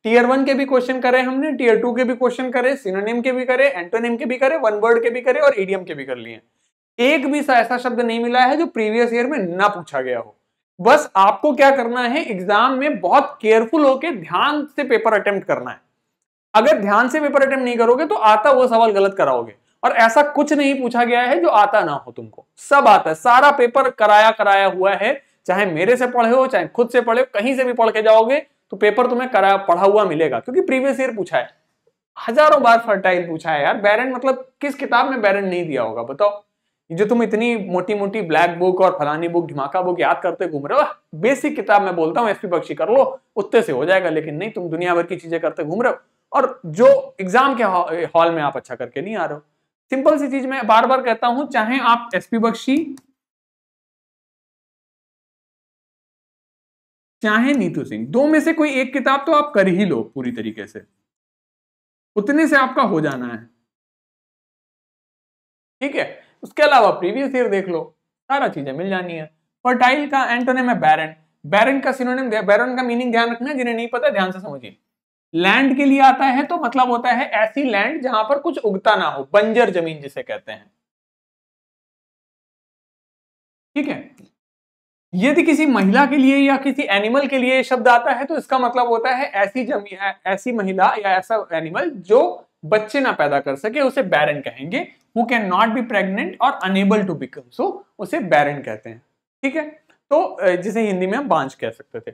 S1: टीयर वन के भी क्वेश्चन करे हमने टीयर टू के भी क्वेश्चन करे सिनोनिम के भी करे एंटोनिम के भी करे वन वर्ड के भी करे और ईडियम के भी कर लिए एक भी ऐसा शब्द नहीं मिला है जो प्रीवियस ईयर में ना पूछा गया हो बस आपको क्या करना है एग्जाम में बहुत केयरफुल होके ध्यान से पेपर अटेम्प्ट करना है अगर ध्यान से पेपर अटेम्प्ट नहीं करोगे तो आता वो सवाल गलत कराओगे और ऐसा कुछ नहीं पूछा गया है जो आता ना हो तुमको सब आता है सारा पेपर कराया कराया हुआ है चाहे मेरे से पढ़े हो चाहे खुद से पढ़े हो कहीं से भी पढ़ के जाओगे तो पेपर तुम्हें करा पढ़ा हुआ मिलेगा क्योंकि प्रीवियस ईयर पूछा है हजारों बार फर्टाइल पूछा है यार बैरन मतलब किस किताब में बैरन नहीं दिया होगा बताओ जो तुम इतनी मोटी मोटी ब्लैक बुक और फलानी बुक धमाका बुक याद करते घूम रहे हो बेसिक किताब मैं बोलता हूँ एसपी बख्शी कर लो उतने से हो जाएगा लेकिन नहीं तुम दुनिया भर की चीजें करते घूम रहे हो और जो एग्जाम के हॉल में आप अच्छा करके नहीं आ रहे हो सिंपल सी चीज मैं बार बार कहता हूं चाहे आप एसपी बख्शी
S2: चाहे नीतू सिंह दो में से कोई एक किताब तो आप कर ही लो पूरी तरीके से उतने से आपका हो जाना है
S1: ठीक है उसके अलावा प्रीवियस ईयर देख लो सारा चीजें मिल जानी है फर्टाइल का एंटोनिम है बैरन बैरन का सिनोनिम बैरन का मीनिंग ध्यान रखना जिन्हें नहीं पता ध्यान से समझिए लैंड के लिए आता है तो मतलब होता है ऐसी लैंड जहां पर कुछ उगता ना हो बंजर जमीन जिसे कहते हैं ठीक है यदि किसी महिला के लिए या किसी एनिमल के लिए शब्द आता है तो इसका मतलब होता है ऐसी जमी ऐसी महिला या ऐसा एनिमल जो बच्चे ना पैदा कर सके उसे बैरन कहेंगे who can not be pregnant और अनेबल टू बिकम सो उसे बैरन कहते हैं ठीक है तो जिसे हिंदी में हम बांझ कह सकते थे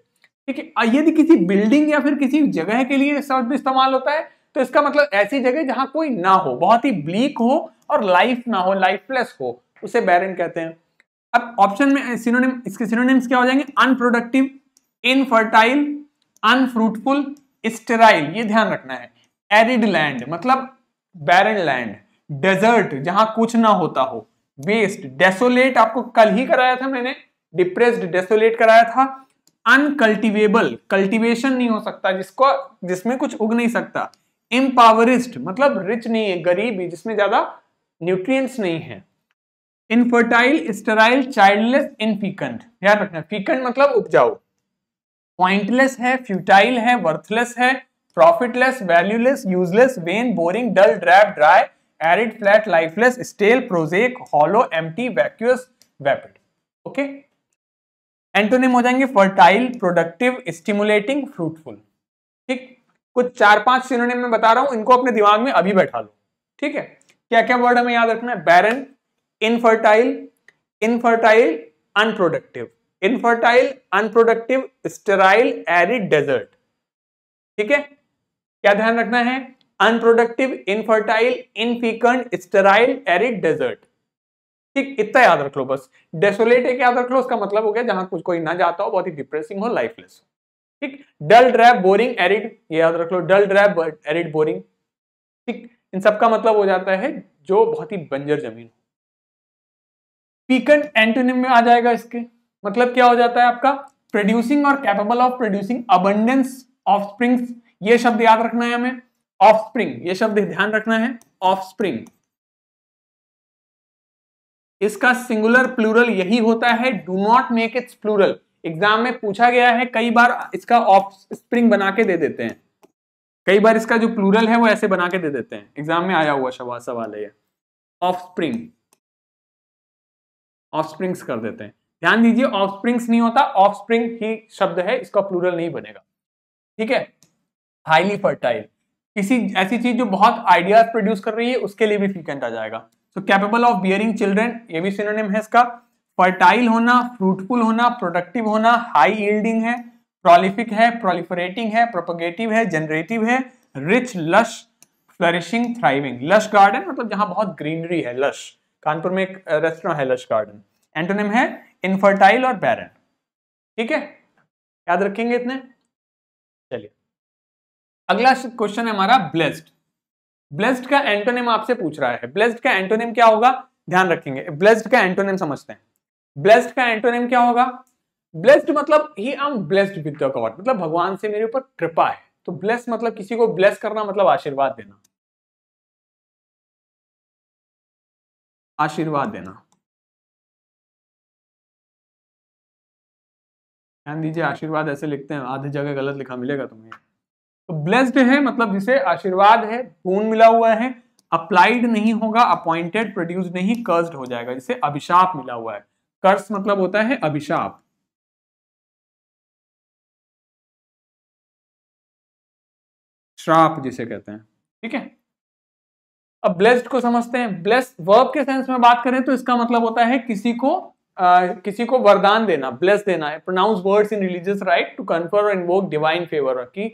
S1: ठीक है यदि किसी बिल्डिंग या फिर किसी जगह के लिए शब्द इस्तेमाल होता है तो इसका मतलब ऐसी जगह जहां कोई ना हो बहुत ही ब्लीक हो और लाइफ ना हो लाइफलेस हो उसे बैरन कहते हैं अब ऑप्शन में सिनोनिम eh, इसके सिनोनिम्स क्या हो जाएंगे अनप्रोडक्टिव इनफर्टाइल अनफ्रूटफुल स्टेराइल ये ध्यान रखना है एरिड लैंड मतलब बैरन लैंड डेजर्ट जहां कुछ ना होता हो वेस्ट डेसोलेट आपको कल ही कराया था मैंने डिप्रेस्ड डेसोलेट कराया था अनकल्टिवेबल कल्टिवेशन नहीं हो सकता जिसको जिसमें कुछ उग नहीं सकता इम्पावरिस्ट मतलब रिच नहीं है गरीब जिसमें ज्यादा न्यूट्रिएंट्स नहीं है इनफर्टाइल स्टराइल चाइल्डलेस इनफीकेंट ध्यान रखना फीकेंट मतलब उपजाऊ पॉइंटलेस है फ्यूटाइल है वर्थलेस है profitless valueless useless vain boring dull drab dry arid flat lifeless stale prosaic hollow empty vacuous vapid okay antonym हो जाएंगे फर्टाइल प्रोडक्टिव स्टिमुलेटिंग फ्रूटफुल ठीक कुछ चार पांच सिनोनिम मैं बता रहा हूं इनको अपने दिमाग में अभी बैठा लो ठीक है क्या क्या वर्ड हमें याद रखना है barren infertile infertile unproductive infertile unproductive sterile arid desert ठीक है क्या ध्यान रखना है unproductive infertile infecund sterile arid desert ठीक इतना याद रख लो बस डेसोलेट एक याद रख लो उसका मतलब हो गया जहां कुछ कोई ना जाता हो बहुत ही डिप्रेसिंग हो लाइफलेस हो ठीक डल ड्रैप बोरिंग एरिड ये याद रख लो डल ड्रैप एरिड बोरिंग ठीक इन सबका मतलब हो जाता है जो बहुत ही बंजर जमीन हो पीकेंट एंटोनिम में आ जाएगा इसके मतलब क्या हो जाता है आपका प्रोड्यूसिंग और capable of producing abundance offsprings ये शब्द याद रखना है हमें ऑफ स्प्रिंग ये शब्द ध्यान रखना है ऑफ स्प्रिंग इसका सिंगुलर प्लूरल यही होता है do not make its plural exam में पूछा गया है कई बार इसका ऑफ स्प्रिंग बना के दे देते हैं कई बार इसका जो प्लूरल है वो ऐसे बना के दे देते हैं एग्जाम में आया हुआ सवाल सवाल है ऑफ स्प्रिंग ऑफस्प्रिंग्स कर देते हैं ध्यान दीजिए ऑफस्प्रिंग्स नहीं होता ऑफस्प्रिंग ही शब्द है इसका प्लूरल नहीं बनेगा ठीक है हाईली फर्टाइल किसी ऐसी चीज जो बहुत आइडियाज प्रोड्यूस कर रही है उसके लिए भी फीकेंट आ जाएगा so capable of bearing children ये भी सिनोनिम है इसका फर्टाइल होना फ्रूटफुल होना प्रोडक्टिव होना हाई यील्डिंग है प्रोलिफिक है प्रोलिफरेटिंग है प्रोपोगेटिव है जनरेटिव है rich lush flourishing thriving lush garden मतलब जहां बहुत ग्रीनरी है लश कानपुर में एक रेस्टोरेंट है लश गार्डन एंटोनिम है इनफर्टाइल और बैरन ठीक है याद रखेंगे इतने चलिए अगला क्वेश्चन है हमारा ब्लेस्ड ब्लेस्ड का एंटोनिम आपसे पूछ रहा है ब्लेस्ड का एंटोनिम क्या होगा ध्यान रखेंगे ब्लेस्ड का एंटोनिम समझते हैं ब्लेस्ड का एंटोनिम क्या होगा ब्लेस्ड मतलब he I am blessed with the god मतलब भगवान से मेरे ऊपर कृपा है तो ब्लेस मतलब किसी को ब्लेस करना मतलब आशीर्वाद देना
S2: आशीर्वाद देना ध्यान दीजिए आशीर्वाद ऐसे लिखते हैं आधी जगह गलत
S1: लिखा मिलेगा तुम्हें तो ब्लेस्ड है मतलब जिसे आशीर्वाद है गुण मिला हुआ है अप्लाइड नहीं होगा अपॉइंटेड प्रोड्यूस नहीं कर्स्ड हो जाएगा जिसे अभिशाप मिला हुआ है
S2: कर्स मतलब होता है अभिशाप श्राप जिसे कहते हैं ठीक है
S1: अब ब्लेस्ड को समझते हैं ब्लेस्ड वर्ब के सेंस में बात करें तो इसका मतलब होता है किसी को आ, किसी को वरदान देना ब्लेस देना है pronounce words in religious rite to confer in वो डिवाइन फेवर की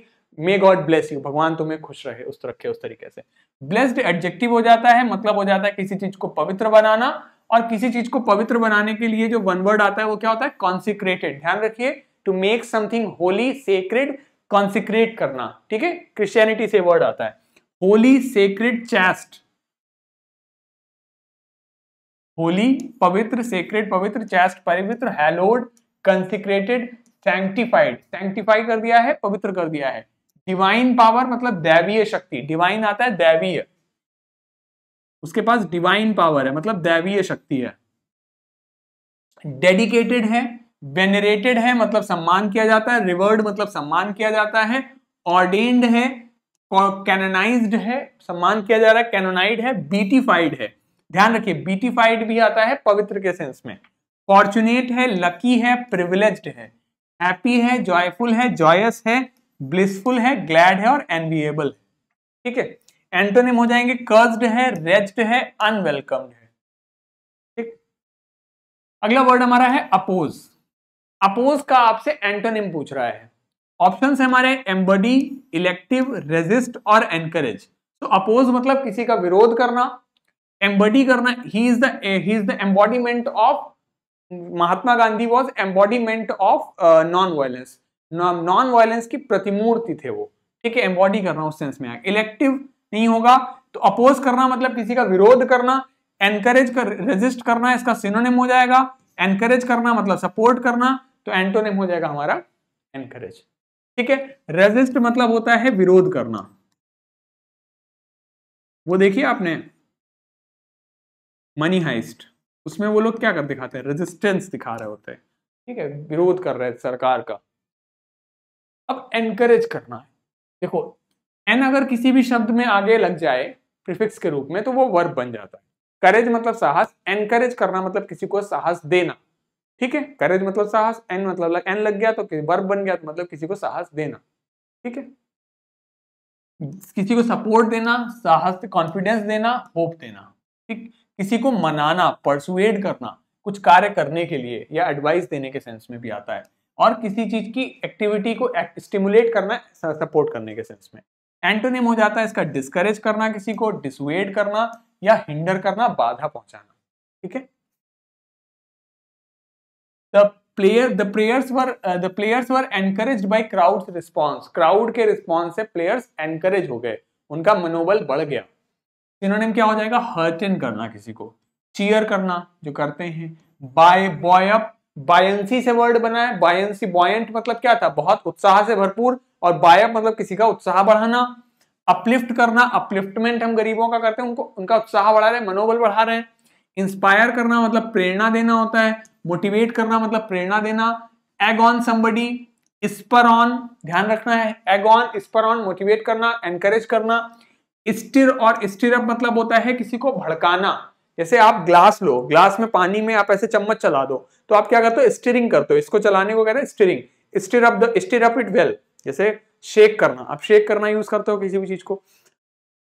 S1: मे गॉड ब्लेस यू भगवान तुम्हें खुश रहे उस रखे उस तरीके से ब्लेस्ड एडजेक्टिव हो जाता है मतलब हो जाता है किसी चीज को पवित्र बनाना और किसी चीज को पवित्र बनाने के लिए जो वन वर्ड आता है वो क्या होता है कॉन्सिक्रेटेड ध्यान रखिए to make something holy sacred consecrate करना ठीक है क्रिश्चियनिटी से वर्ड आता है होली सेक्रेड चैस्ट होली पवित्र सेक्रेट पवित्र चेस्ट पवित्र हेलोड कंसिक्रेटेड सैंक्टिफाइड सैंक्टिफाई कर दिया है पवित्र कर दिया है डिवाइन पावर मतलब दैवीय शक्ति डिवाइन आता है दैवीय उसके पास डिवाइन पावर है मतलब दैवीय शक्ति है डेडिकेटेड है वेनरेटेड है मतलब सम्मान किया जाता है रिवर्ड मतलब सम्मान किया जाता है ऑर्डेन्ड है कैनोनाइज है सम्मान किया जा रहा है कैनोनाइड है बीटिफाइड है ध्यान रखिए बीटीफाइड भी आता है पवित्र के सेंस में फॉर्चुनेट है लकी है प्रिविलेज है हैप्पी है जॉयफुल है जॉयस है ब्लिसफुल है ग्लैड है और एनविएबल है ठीक है एंटोनिम हो जाएंगे कर्ज्ड है रेज्ड है अनवेलकम है ठीक अगला वर्ड हमारा है अपोज अपोज का आपसे एंटोनिम पूछ रहा है ऑप्शन है हमारे एम्बडी इलेक्टिव रेजिस्ट और एनकरेज तो अपोज मतलब किसी का विरोध करना एम्बडी करना he is the he is the embodiment of Mahatma Gandhi was embodiment of non violence non violence की प्रतिमूर्ति थे वो ठीक है एम्बॉडी करना उस सेंस में आया इलेक्टिव नहीं होगा तो अपोज करना मतलब किसी का विरोध करना एनकरेज कर रेजिस्ट करना इसका सिनोनिम हो जाएगा एनकरेज करना मतलब सपोर्ट करना तो एंटोनिम हो जाएगा हमारा एनकरेज ठीक है रेजिस्ट मतलब होता है विरोध करना वो देखिए आपने मनी हाइस्ट उसमें वो लोग क्या कर दिखाते हैं रेजिस्टेंस दिखा रहे होते हैं ठीक है विरोध कर रहे हैं सरकार का अब एनकरेज करना है देखो एन अगर किसी भी शब्द में आगे लग जाए प्रिफिक्स के रूप में तो वो वर्ब बन जाता है करेज मतलब साहस एनकरेज करना मतलब किसी को साहस देना ठीक है करेज मतलब साहस एन मतलब लग, एन लग गया तो वर्ब बन गया तो मतलब किसी को साहस देना ठीक है किसी को सपोर्ट देना साहस कॉन्फिडेंस देना होप देना ठीक किसी को मनाना परसुएड करना कुछ कार्य करने के लिए या एडवाइस देने के सेंस में भी आता है और किसी चीज की एक्टिविटी को स्टिमुलेट करना सपोर्ट करने के सेंस में एंटोनिम हो जाता है इसका डिस्करेज करना किसी को डिसवेड करना या हिंडर करना बाधा पहुंचाना ठीक है the player the players were the players were encourage by crowd response crowd के रिस्पॉन्स से प्लेयर्स एनकरेज हो गए उनका मनोबल बढ़ गया सिनोनिम क्या हो जाएगा हर्टन करना किसी को चीयर करना जो करते हैं बाय बॉय अप बायंसी से वर्ड बना है बायंसी बॉयंट मतलब क्या था बहुत उत्साह से भरपूर और बायअप मतलब किसी का उत्साह बढ़ाना अपलिफ्ट करना अपलिफ्टमेंट हम गरीबों का करते हैं उनको उनका उत्साह बढ़ा रहे हैं मनोबल बढ़ा रहे हैं इंस्पायर करना मतलब प्रेरणा देना होता है मोटिवेट करना मतलब प्रेरणा देना एग ऑन समबडी इस पर ऑन ध्यान रखना है एग ऑन इस पर ऑन मोटिवेट करना एनकरेज करना स्टिर और स्टिरअप मतलब होता है किसी को भड़काना जैसे आप ग्लास लो ग्लास में पानी में आप ऐसे चम्मच चला दो तो आप क्या करते हो स्टीरिंग करते हो इसको चलाने को कहते हैं steering stir up the stir it well जैसे शेक करना आप शेक करना यूज करते हो किसी भी चीज को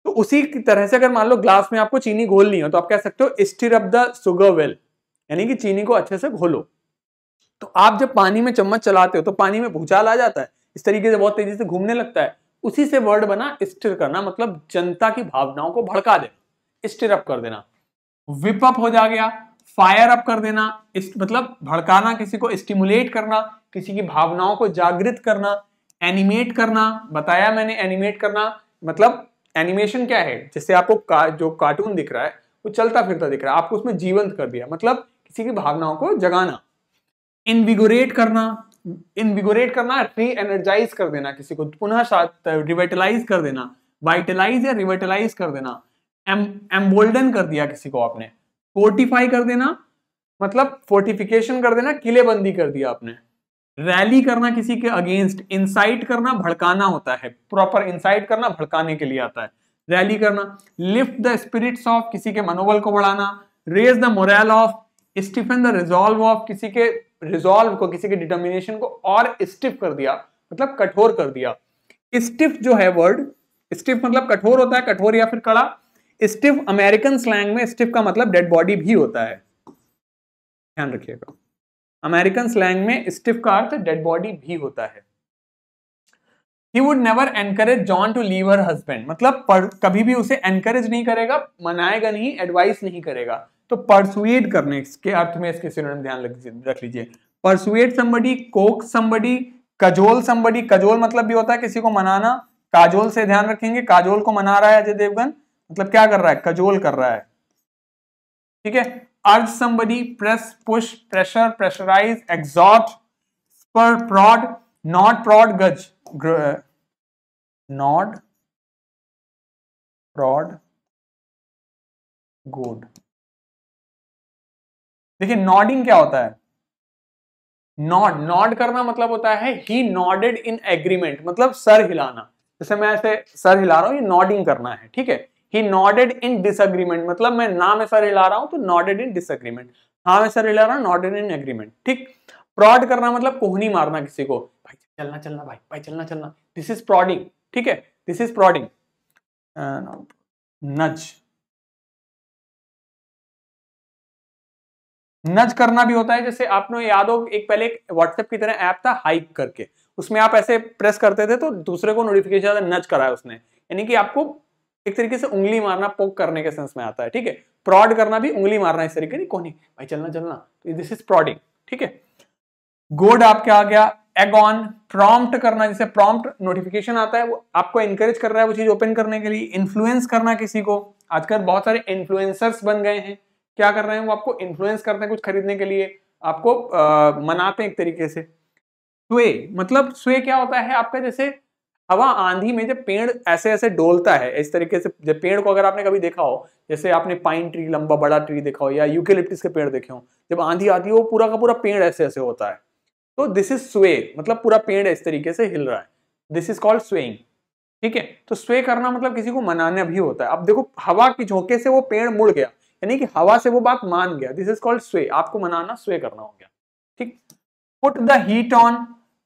S1: तो उसी तरह से अगर मान लो ग्लास में आपको चीनी घोलनी हो तो आप कह सकते हो स्टिर द सुगर वेल यानी कि चीनी को अच्छे से घोलो तो आप जब पानी में चम्मच चलाते हो तो पानी में भूचाल आ जाता है इस तरीके से बहुत तेजी से घूमने लगता है उसी से वर्ड बना स्टिर करना मतलब जनता की भावनाओं को भड़का देना स्टिर अप कर देना विप अप हो जा गया फायर अप कर देना इस मतलब भड़काना किसी को स्टिमुलेट करना किसी की भावनाओं को जागृत करना एनिमेट करना बताया मैंने एनिमेट करना मतलब एनिमेशन क्या है जैसे आपको का, जो कार्टून दिख रहा है वो चलता फिरता दिख रहा है आपको उसमें जीवंत कर दिया मतलब किसी की भावनाओं को जगाना इनविगोरेट करना इनविगोरेट करना री एनर्जाइज कर देना किसी को पुनः रिवेटलाइज uh, कर देना वाइटलाइज या रिवेटलाइज कर देना एम्बोल्डन कर दिया किसी को आपने फोर्टिफाई कर देना मतलब फोर्टिफिकेशन कर देना किलेबंदी कर दिया आपने रैली करना किसी के अगेंस्ट इंसाइट करना भड़काना होता है प्रॉपर इंसाइट करना भड़काने के लिए आता है रैली करना लिफ्ट द स्पिरिट्स ऑफ किसी के मनोबल को बढ़ाना raise the morale of stiffen the resolve of किसी के रिजॉल्व को किसी के डिटर्मिनेशन को और स्टिफ कर दिया मतलब कठोर कर दिया स्टिफ जो है वर्ड स्टिफ मतलब कठोर होता है कठोर या फिर कड़ा स्टिफ अमेरिकन स्लैंग में स्टिफ का मतलब डेड बॉडी भी होता है ध्यान रखिएगा अमेरिकन स्लैंग में स्टिफ का अर्थ डेड बॉडी भी होता है ही would never encourage John to leave her husband मतलब पर, कभी भी उसे एनकरेज नहीं करेगा मनाएगा नहीं एडवाइस नहीं करेगा तो परसुएट करने के अर्थ में इसके सिनोनिम ध्यान रख लीजिए persuade somebody coax somebody cajole somebody cajole मतलब भी होता है किसी को मनाना काजोल से ध्यान रखेंगे काजोल को मना रहा है अजय देवगन मतलब क्या कर रहा है कजोल कर रहा है ठीक है urge somebody press push pressure pressurise exhort spur prod not prod goad
S2: not prod good देखिए नॉडिंग क्या होता है
S1: नॉड नॉड करना मतलब होता है ही नॉडेड इन एग्रीमेंट मतलब सर हिलाना जैसे मैं ऐसे सर हिला रहा हूं ये नॉडिंग करना है ठीक है ही नॉडेड इन डिसएग्रीमेंट मतलब मैं ना में सर हिला रहा हूं तो नॉडेड इन डिसमेंट हाँ मैं सर हिला रहा हूं नॉडेड इन एग्रीमेंट ठीक प्रॉड करना मतलब कोहनी मारना किसी को चलना चलना भाई भाई चलना चलना दिस इज प्रॉडिंग ठीक है दिस इज प्रॉडिंग नज
S2: नज करना भी होता है जैसे
S1: आपने याद हो एक पहले एक व्हाट्सएप की तरह ऐप था हाइक करके उसमें आप ऐसे प्रेस करते थे तो दूसरे को नोटिफिकेशन नज कराया उसने यानी कि आपको एक तरीके से उंगली मारना पोक करने के सेंस में आता है ठीक है प्रॉड करना भी उंगली मारना इस तरीके नहीं कोनी भाई चलना चलना दिस इज प्रॉडिंग ठीक है गोड आपके आ गया एगॉन प्रॉम्प्ट करना जैसे प्रॉम्प्ट नोटिफिकेशन आता है वो आपको इनकरेज कर रहा है वो चीज ओपन करने के लिए इन्फ्लुएंस करना किसी को आजकल बहुत सारे इन्फ्लुएंसर्स बन गए हैं क्या कर रहे हैं वो आपको इन्फ्लुएंस करते हैं कुछ खरीदने के लिए आपको आ, मनाते हैं एक तरीके से स्वे मतलब स्वे क्या होता है आपका जैसे हवा आंधी में जब पेड़ ऐसे ऐसे डोलता है इस तरीके से जब पेड़ को अगर आपने कभी देखा हो जैसे आपने पाइन ट्री लंबा बड़ा ट्री देखा हो या यूकेलिप्टिस के पेड़ देखे हो जब आंधी आती है वो पूरा का पूरा पेड़ ऐसे ऐसे होता है तो दिस इज स्वे मतलब पूरा पेड़ इस तरीके से हिल रहा है दिस इज कॉल्ड स्वेइंग ठीक है तो स्वे करना मतलब किसी को मनाना भी होता है अब देखो हवा की झोंके से वो पेड़ मुड़ गया यानी कि हवा से वो बात मान गया दिस इज कॉल्ड स्वे आपको मनाना स्वे करना हो गया ठीक put the heat on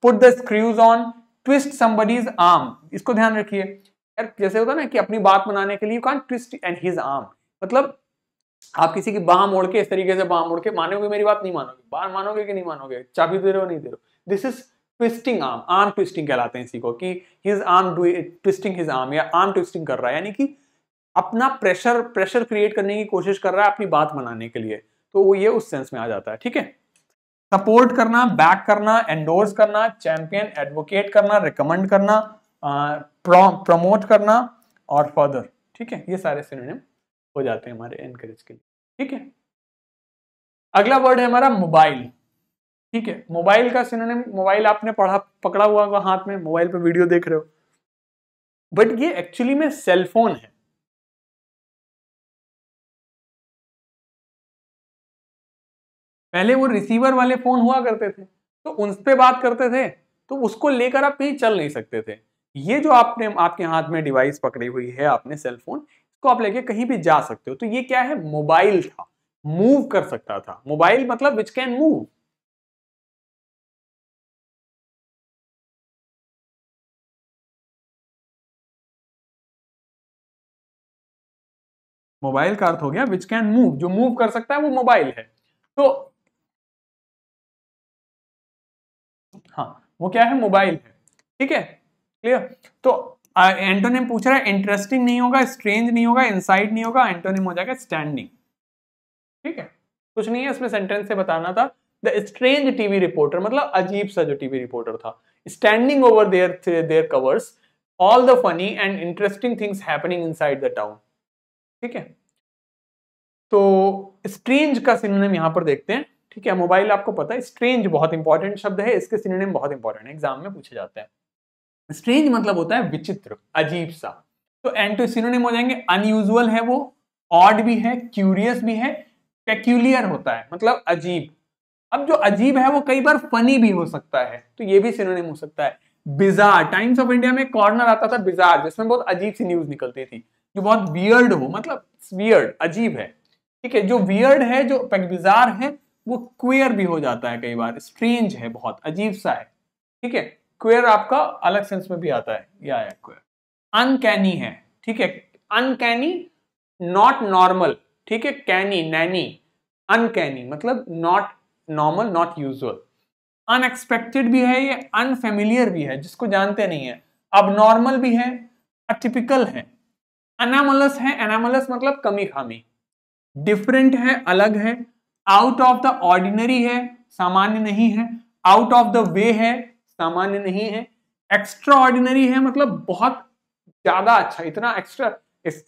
S1: put the screws on twist somebody's arm इसको ध्यान रखिए जैसे होता है ना कि अपनी बात मनाने के लिए you can twist and his arm मतलब आप किसी की बाह मोड़ के इस तरीके से बाह मोड़ के मानोगे मेरी बात नहीं मानोगे बाहर मानोगे कि नहीं मानोगे चाबी दे रहे हो नहीं दे रहे हो this is twisting arm arm twisting कहलाते हैं इसी को कि his arm twisting his arm या आर्म ट्विस्टिंग कर रहा है यानी कि अपना प्रेशर प्रेशर क्रिएट करने की कोशिश कर रहा है अपनी बात मनाने के लिए तो वो ये उस सेंस में आ जाता है ठीक है सपोर्ट करना बैक करना एंडोर्स करना चैंपियन एडवोकेट करना रिकमेंड करना प्रमोट uh, करना और फर्दर ठीक है ये सारे सिनेम हो जाते हैं हमारे एनकरेज के लिए ठीक है अगला वर्ड है हमारा मोबाइल ठीक है मोबाइल का सिनोनिम मोबाइल आपने पढ़ा पकड़ा हुआ होगा हाथ में मोबाइल पे वीडियो देख रहे हो बट ये एक्चुअली में सेलफोन है
S2: पहले वो रिसीवर
S1: वाले फोन हुआ करते थे तो उन पे बात करते थे तो उसको लेकर आप कहीं चल नहीं सकते थे ये जो आपने आपके हाथ में डिवाइस पकड़ी हुई है आपने सेलफोन उसको आप लेके कहीं भी जा सकते हो तो ये क्या है मोबाइल था मूव कर सकता था मोबाइल मतलब विच कैन मूव
S2: मोबाइल का अर्थ हो गया विच कैन मूव जो मूव कर सकता है वो मोबाइल है तो
S1: हाँ वो क्या है मोबाइल है ठीक है क्लियर तो एंटोनिम uh, पूछ रहा है इंटरेस्टिंग नहीं होगा स्ट्रेंज नहीं होगा इनसाइड नहीं होगा एंटोनिम हो जाएगा स्टैंडिंग ठीक है कुछ नहीं है इसमें सेंटेंस से बताना था द स्ट्रेंज टीवी रिपोर्टर मतलब अजीब सा जो टीवी रिपोर्टर था standing over there there covers all the funny and interesting things happening inside the town ठीक है तो स्ट्रेंज का सिनोनिम यहां पर देखते हैं ठीक है मोबाइल आपको पता है स्ट्रेंज बहुत इंपॉर्टेंट शब्द है इसके सिनोनिम बहुत इंपॉर्टेंट है एग्जाम में पूछे जाते हैं स्ट्रेंज मतलब होता है विचित्र अजीब सा तो एंटो हो जाएंगे अनयूजल है वो ऑड भी है क्यूरियस भी है पेक्यूलियर होता है मतलब अजीब अब जो अजीब है वो कई बार फनी भी हो सकता है तो ये भी सिनोनिम हो सकता है बिजार टाइम्स ऑफ इंडिया में कॉर्नर आता था बिजार जिसमें बहुत अजीब सी न्यूज निकलती थी जो बहुत वियर्ड हो मतलब वियर्ड अजीब है ठीक है जो वियर्ड है जो बिजार है वो क्वियर भी हो जाता है कई बार स्ट्रेंज है बहुत अजीब सा है ठीक है क्वेर आपका अलग सेंस में भी आता है ये आया क्वेर अनकैनी है ठीक है अनकैनी नॉट नॉर्मल ठीक है कैनी नैनी अनकैनी मतलब not normal not usual unexpected भी है ये अनफेमिलियर भी है जिसको जानते नहीं है अब नॉर्मल भी है अटिपिकल है एनामलस है एनामलस मतलब कमी खामी डिफरेंट है अलग है आउट ऑफ द ऑर्डिनरी है सामान्य नहीं है आउट ऑफ द वे है सामान्य नहीं है एक्स्ट्रा ऑर्डिनरी है मतलब बहुत ज्यादा अच्छा इतना एक्स्ट्रा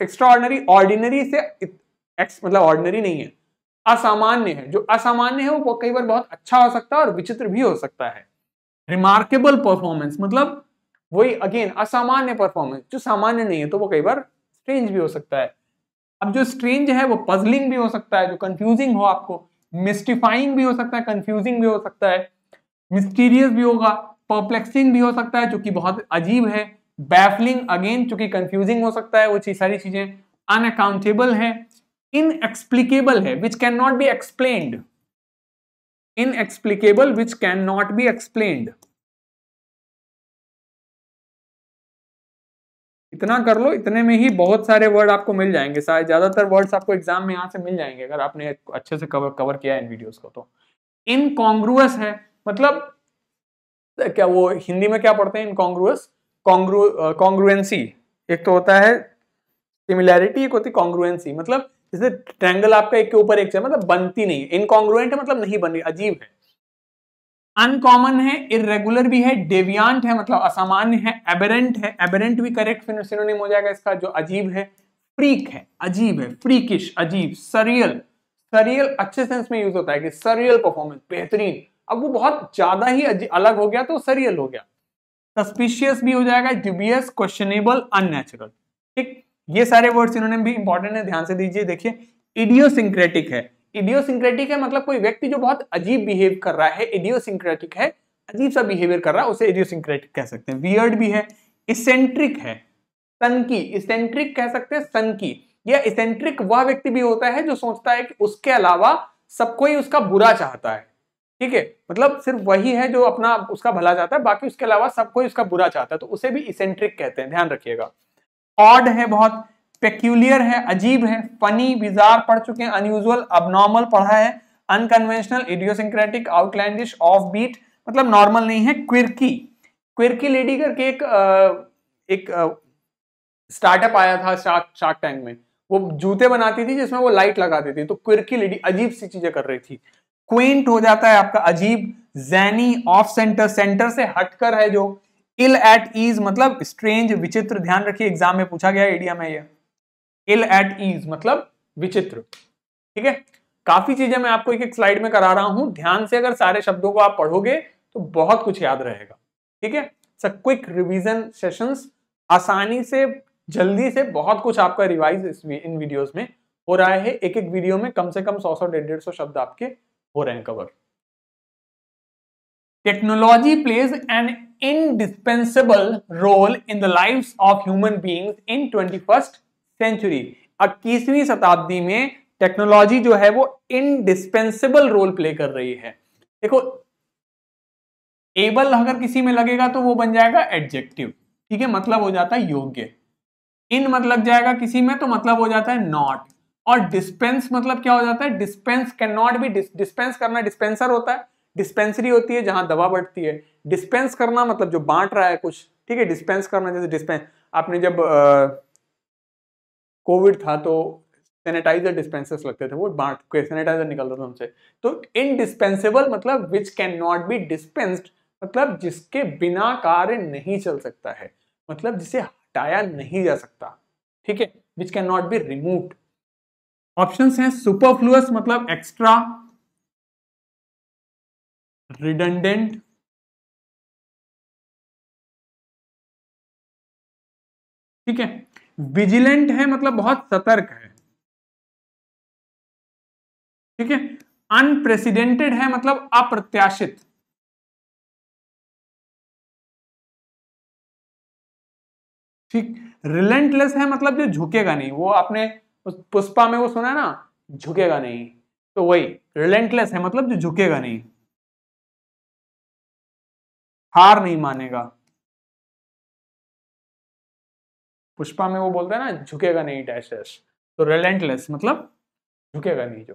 S1: एक्स्ट्रा ऑर्डिनरी ऑर्डिनरी से एक्स मतलब ऑर्डिनरी नहीं है असामान्य है जो असामान्य है वो कई बार बहुत अच्छा हो सकता है और विचित्र भी हो सकता है रिमार्केबल परफॉर्मेंस मतलब वही अगेन असामान्य परफॉर्मेंस जो सामान्य नहीं है तो वो कई बार स्ट्रेंज भी हो सकता है अब जो स्ट्रेंज है वो पजलिंग भी हो सकता है जो कंफ्यूजिंग हो आपको मिस्टिफाइंग भी हो सकता है कंफ्यूजिंग भी हो सकता है मिस्टीरियस भी होगा परप्लेक्सिंग भी हो सकता है चूंकि बहुत अजीब है बैफलिंग अगेन चूंकि कंफ्यूजिंग हो सकता है वो चीज सारी चीजें अनअकाउंटेबल है इनएक्सप्लीकेबल है which can not be explain
S2: inexplicable which can not be explain
S1: इतना कर लो इतने में ही बहुत सारे वर्ड आपको मिल जाएंगे सारे ज्यादातर वर्ड्स आपको एग्जाम में यहां से मिल जाएंगे अगर आपने अच्छे से कवर कवर किया इन वीडियोस को तो इनकॉन्ग्रुअस है मतलब तो क्या वो हिंदी में क्या पढ़ते हैं इनकॉन्ग्रुअस कॉन्ग्रू कॉन्ग्रुएंसी एक तो होता है सिमिलैरिटी एक होती है कॉन्ग्रुएंसी मतलब जैसे ट्रैंगल आपका एक के ऊपर एक मतलब बनती नहीं इनकॉन्ग्रुएंट है मतलब नहीं बन रही अजीब है अनकॉमन है इरेगुलर भी है डेवियांट है मतलब असामान्य है एबरेंट है एबरेंट भी करेक्ट सिनोनिम हो जाएगा इसका जो अजीब है फ्रीक है अजीब है फ्रीकिश अजीब सरियल सरियल अच्छे सेंस में यूज होता है कि सरियल परफॉर्मेंस बेहतरीन अब वो बहुत ज्यादा ही अलग हो गया तो सरियल हो गया सस्पिशियस भी हो जाएगा ड्यूबियस क्वेश्चनेबल अननेचुरल ठीक ये सारे वर्ड्स इन्होंने भी इंपॉर्टेंट है ध्यान से दीजिए देखिए इडियोसिंक्रेटिक है इडियोसिंक्रेटिक है मतलब कोई व्यक्ति जो बहुत अजीब बिहेव कर रहा है इडियोसिंक्रेटिक है अजीब सा बिहेवियर कर रहा है उसे इडियोसिंक्रेटिक कह सकते हैं वियर्ड भी है इसेंट्रिक है सनकी इसेंट्रिक कह सकते हैं सनकी या इसेंट्रिक वह व्यक्ति भी होता है जो सोचता है कि उसके अलावा सब कोई उसका बुरा चाहता है ठीक है मतलब सिर्फ वही है जो अपना उसका भला चाहता है बाकी उसके अलावा सब कोई उसका बुरा चाहता है तो उसे भी इसेंट्रिक कहते हैं ध्यान रखिएगा ऑड है बहुत पेक्यूलियर है अजीब है फनी बिजार पढ़ चुके हैं अनयूजल अबनॉर्मल पढ़ा है unconventional idiosyncratic outlandish off beat मतलब नॉर्मल नहीं है क्विरकी क्विरकी लेडी करके एक एक स्टार्टअप आया था शार्क शार्क टैंक में वो जूते बनाती थी जिसमें वो लाइट लगाती थी तो क्विरकी लेडी अजीब सी चीजें कर रही थी क्वेंट हो जाता है आपका अजीब जैनी ऑफ सेंटर सेंटर से हटकर है जो इल एट ईज मतलब स्ट्रेंज विचित्र ध्यान रखिए एग्जाम में पूछा गया एडिया में ये इल एट ईज मतलब विचित्र ठीक है काफी चीजें मैं आपको एक एक स्लाइड में करा रहा हूं ध्यान से अगर सारे शब्दों को आप पढ़ोगे तो बहुत कुछ याद रहेगा ठीक है सर क्विक रिविजन सेशन आसानी से जल्दी से बहुत कुछ आपका रिवाइज इन वीडियोस में हो रहा है एक एक वीडियो में कम से कम सौ सौ डेढ़ डेढ़ सौ शब्द आपके हो रहे हैं cover technology plays an indispensable role in the life of human beings in 21st century इक्कीसवीं शताब्दी में टेक्नोलॉजी जो है वो इनडिस्पेंसेबल रोल प्ले कर रही है देखो एबल अगर किसी में लगेगा तो वो बन जाएगा एडजेक्टिव ठीक है मतलब हो जाता है योग्य इन मतलब जाएगा किसी में तो मतलब हो जाता है नॉट और डिस्पेंस मतलब क्या हो जाता है dispense can not be dispense करना डिस्पेंसर होता है डिस्पेंसरी होती है जहां दवा बढ़ती है डिस्पेंस करना मतलब जो बांट रहा है कुछ ठीक है डिस्पेंस करना जैसे डिस्पेंस आपने जब कोविड था तो सैनिटाइजर डिस्पेंसर्स लगते थे वो बांट के सैनिटाइजर निकलता था हमसे तो इनडिस्पेंसेबल मतलब which can not be dispensed मतलब जिसके बिना कार्य नहीं चल सकता है मतलब जिसे हटाया नहीं जा सकता ठीक है which can not be removed options हैं सुपरफ्लूस मतलब एक्स्ट्रा
S2: रिडेंडेंट ठीक है विजिलेंट है मतलब बहुत सतर्क है ठीक है अनप्रेसिडेंटेड है मतलब अप्रत्याशित
S1: ठीक रिलेंटलेस है मतलब जो झुकेगा नहीं वो अपने उस पुष्पा में वो सुना ना झुकेगा हाँ। नहीं तो वही रिलेंटलेस है मतलब जो झुकेगा नहीं
S2: हार नहीं मानेगा पुष्पा में वो बोलता है ना झुकेगा नहीं डैश तो रिलेंटलेस
S1: मतलब झुकेगा नहीं जो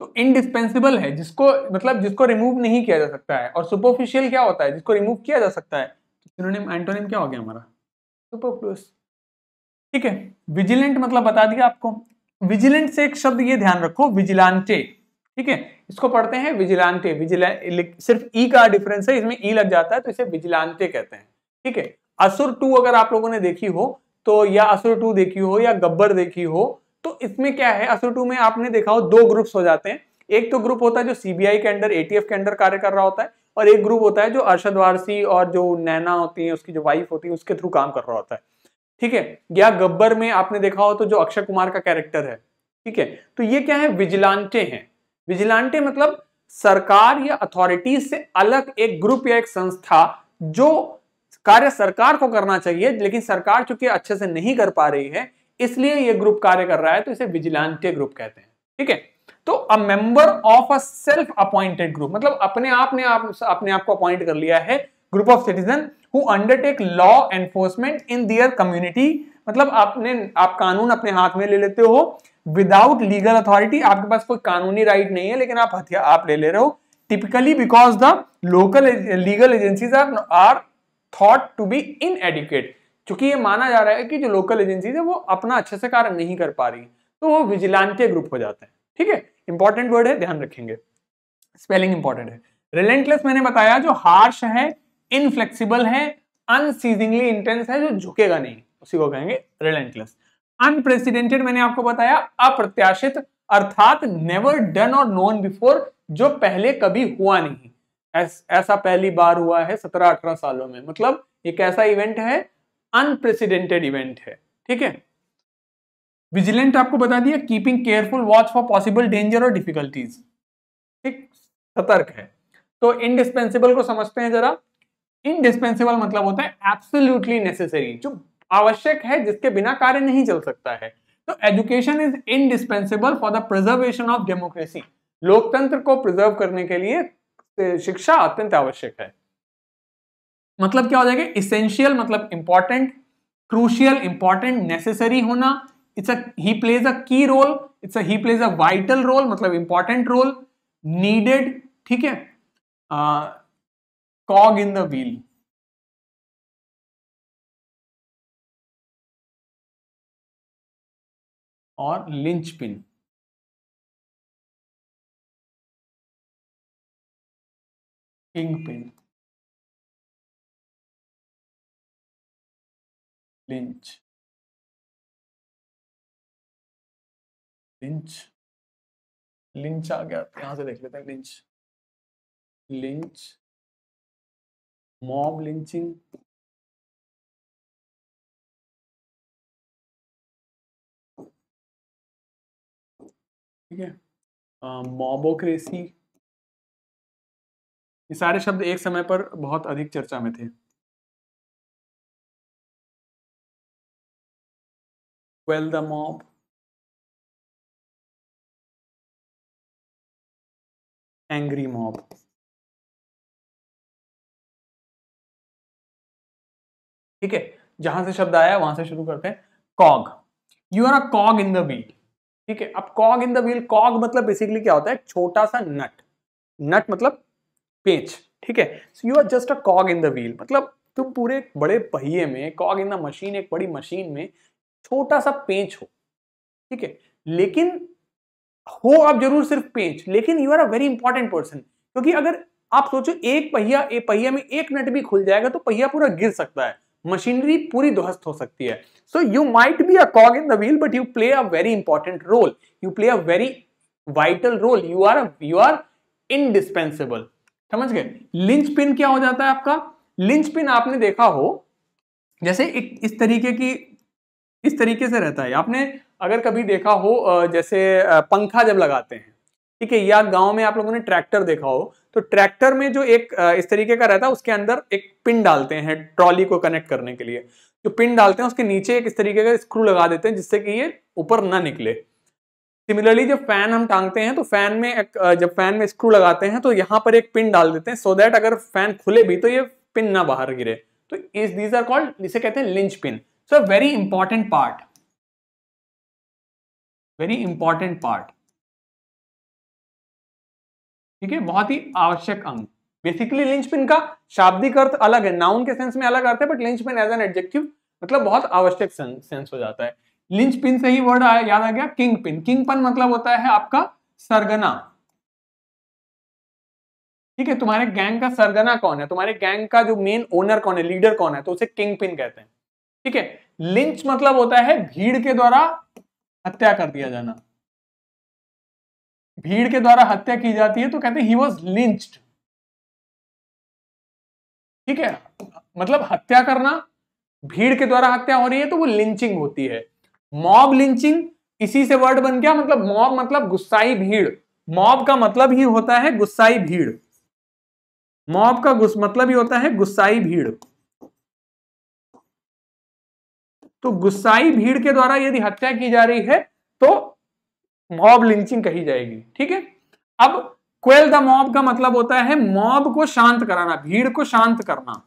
S1: तो इनडिस्पेंसिबल है जिसको मतलब जिसको रिमूव नहीं किया जा सकता है और सुपरफिशियल क्या होता है जिसको रिमूव किया जा सकता है एंटोनिम तो क्या हो गया हमारा सुपरफ्लूस ठीक है विजिलेंट मतलब बता दिया आपको विजिलेंट से एक शब्द ये ध्यान रखो विजिलांटे ठीक है इसको पढ़ते हैं विजिलांटे विजिला सिर्फ ई e का डिफरेंस है इसमें ई e लग जाता है तो इसे विजिलांटे कहते हैं ठीक है असुर टू अगर आप लोगों ने देखी हो तो या असुर टू देखी हो या गब्बर देखी हो तो इसमें क्या है असुर टू में आपने देखा हो दो ग्रुप्स हो जाते हैं एक तो ग्रुप होता है जो सीबीआई के अंडर एटीएफ के अंडर कार्य कर रहा होता है और एक ग्रुप होता है जो अर्षद वारसी और जो नैना होती है उसकी जो वाइफ होती है उसके थ्रू काम कर रहा होता है ठीक है या गब्बर में आपने देखा हो तो जो अक्षय कुमार का कैरेक्टर है ठीक है तो ये क्या है विजिलांटे हैं विजिलांटे मतलब सरकार या अथॉरिटीज से अलग एक ग्रुप या एक संस्था जो कार्य सरकार को करना चाहिए लेकिन सरकार चूंकि अच्छे से नहीं कर पा रही है इसलिए ये ग्रुप कार्य कर रहा है तो इसे विजिलांटे ग्रुप कहते हैं ठीक है तो a member of a self appointed group मतलब अपने आप ने आप अपने आप को अपॉइंट कर लिया है group of citizen who undertake law enforcement in their community मतलब आपने आप कानून अपने हाथ में ले लेते हो विदाउट लीगल अथॉरिटी आपके पास कोई कानूनी राइट नहीं है लेकिन आप हथियार आप ले ले रहे हो typically because the local legal agencies are are thought to be inadequate चूंकि ये माना जा रहा है कि जो लोकल एजेंसीज है वो अपना अच्छे से कार्य नहीं कर पा रही तो वो विजिलांटे ग्रुप हो जाते हैं ठीक है इंपॉर्टेंट वर्ड है ध्यान रखेंगे स्पेलिंग इंपॉर्टेंट है रिलेंटलेस मैंने बताया जो हार्श है इनफ्लेक्सिबल है अनसीजिंगली इंटेंस है जो झुकेगा नहीं उसी को कहेंगे रिलेंटलेस अनप्रेसिडेंटेड मैंने आपको बताया अप्रत्याशित अर्थात नेवर डन और नोन बिफोर जो पहले कभी हुआ नहीं ऐस, ऐसा पहली बार हुआ है सत्रह अठारह सालों में मतलब एक ऐसा इवेंट है अनप्रेसिडेंटेड इवेंट है ठीक है विजिलेंट आपको बता दिया keeping careful watch for possible danger और डिफिकल्टीज ठीक सतर्क है तो इंडिस्पेंसिबल को समझते हैं जरा इनडिस्पेंसिबल मतलब होता है एब्सोल्यूटली नेसेसरी जो आवश्यक है जिसके बिना कार्य नहीं चल सकता है तो education is indispensable for the preservation of democracy लोकतंत्र को प्रिजर्व करने के लिए शिक्षा अत्यंत आवश्यक है मतलब क्या हो जाएगा इसेंशियल मतलब इंपॉर्टेंट क्रूशियल इंपॉर्टेंट नेसेसरी होना it's a he plays a key role it's a he plays a vital role मतलब इंपॉर्टेंट रोल नीडेड ठीक है cog in the wheel.
S2: or linchpin. Kingpin. Lynch. Lynch lynch आ गया यहां से देख लेते हैं लिंच लिंच मॉब लिंचिंग ठीक है मॉबोक्रेसी ये सारे शब्द एक समय पर बहुत अधिक चर्चा में थे well the mob angry mob
S1: ठीक है जहां से शब्द आया वहां से शुरू करते हैं cog you are a cog in the wheel ठीक है अब कॉग इन द व्हील कॉग मतलब बेसिकली क्या होता है छोटा सा नट नट मतलब पेच ठीक है so you are just a cog in the wheel मतलब तुम पूरे बड़े पहिए में कॉग इन द मशीन एक बड़ी मशीन में छोटा सा पेच हो ठीक है लेकिन हो आप जरूर सिर्फ पेच लेकिन you are a very important person क्योंकि अगर आप सोचो एक पहिया एक पहिया में एक नट भी खुल जाएगा तो पहिया पूरा गिर सकता है मशीनरी पूरी ध्वस्त हो सकती है so you might be a cog in the wheel but you play a very important role you play a very vital role you are you are indispensable समझ गए लिंच पिन क्या हो जाता है आपका लिंच पिन आपने देखा हो जैसे एक इस तरीके की इस तरीके से रहता है आपने अगर कभी देखा हो जैसे पंखा जब लगाते हैं ठीक है या गांव में आप लोगों ने ट्रैक्टर देखा हो तो ट्रैक्टर में जो एक इस तरीके का रहता है उसके अंदर एक पिन डालते हैं ट्रॉली को कनेक्ट करने के लिए जो पिन डालते हैं उसके नीचे एक इस तरीके का स्क्रू लगा देते हैं जिससे कि ये ऊपर ना निकले सिमिलरली जब फैन हम टांगते हैं तो फैन में एक, जब फैन में स्क्रू लगाते हैं तो यहाँ पर एक पिन डाल देते हैं सो so दैट अगर फैन खुले भी तो ये पिन ना बाहर गिरे तो इस दीज आर कॉल्ड जिसे कहते हैं lynch pin so very important part very important part ठीक है बहुत ही आवश्यक अंग बेसिकली लिंचपिन का शाब्दिक अर्थ अलग है नाउन के सेंस में अलग अर्थ है but linchpin as an adjective मतलब बहुत आवश्यक सेंस हो जाता है लिंच पिन से ही वर्ड आया याद आ गया किंग पिन किंग पिन मतलब होता है आपका सरगना ठीक है तुम्हारे गैंग का सरगना कौन है तुम्हारे गैंग का जो मेन ओनर कौन है लीडर कौन है तो उसे किंग पिन कहते हैं ठीक है लिंच मतलब होता है भीड़ के द्वारा हत्या कर दिया जाना भीड़ के द्वारा हत्या की जाती है तो कहते हैं ही वॉज लिंच्ड
S2: ठीक है मतलब हत्या करना
S1: भीड़ के द्वारा हत्या हो रही है तो वो लिंचिंग होती है मॉब लिंचिंग इसी से वर्ड बन गया मतलब मॉब मतलब गुस्साई भीड़ मॉब का मतलब ही होता है गुस्साई भीड़ मॉब का गुस मतलब ही होता है गुस्साई भीड़ तो गुस्साई भीड़ के द्वारा यदि हत्या की जा रही है तो मॉब लिंचिंग कही जाएगी ठीक है अब क्वेल द मॉब का मतलब होता है मॉब को शांत कराना भीड़ को शांत करना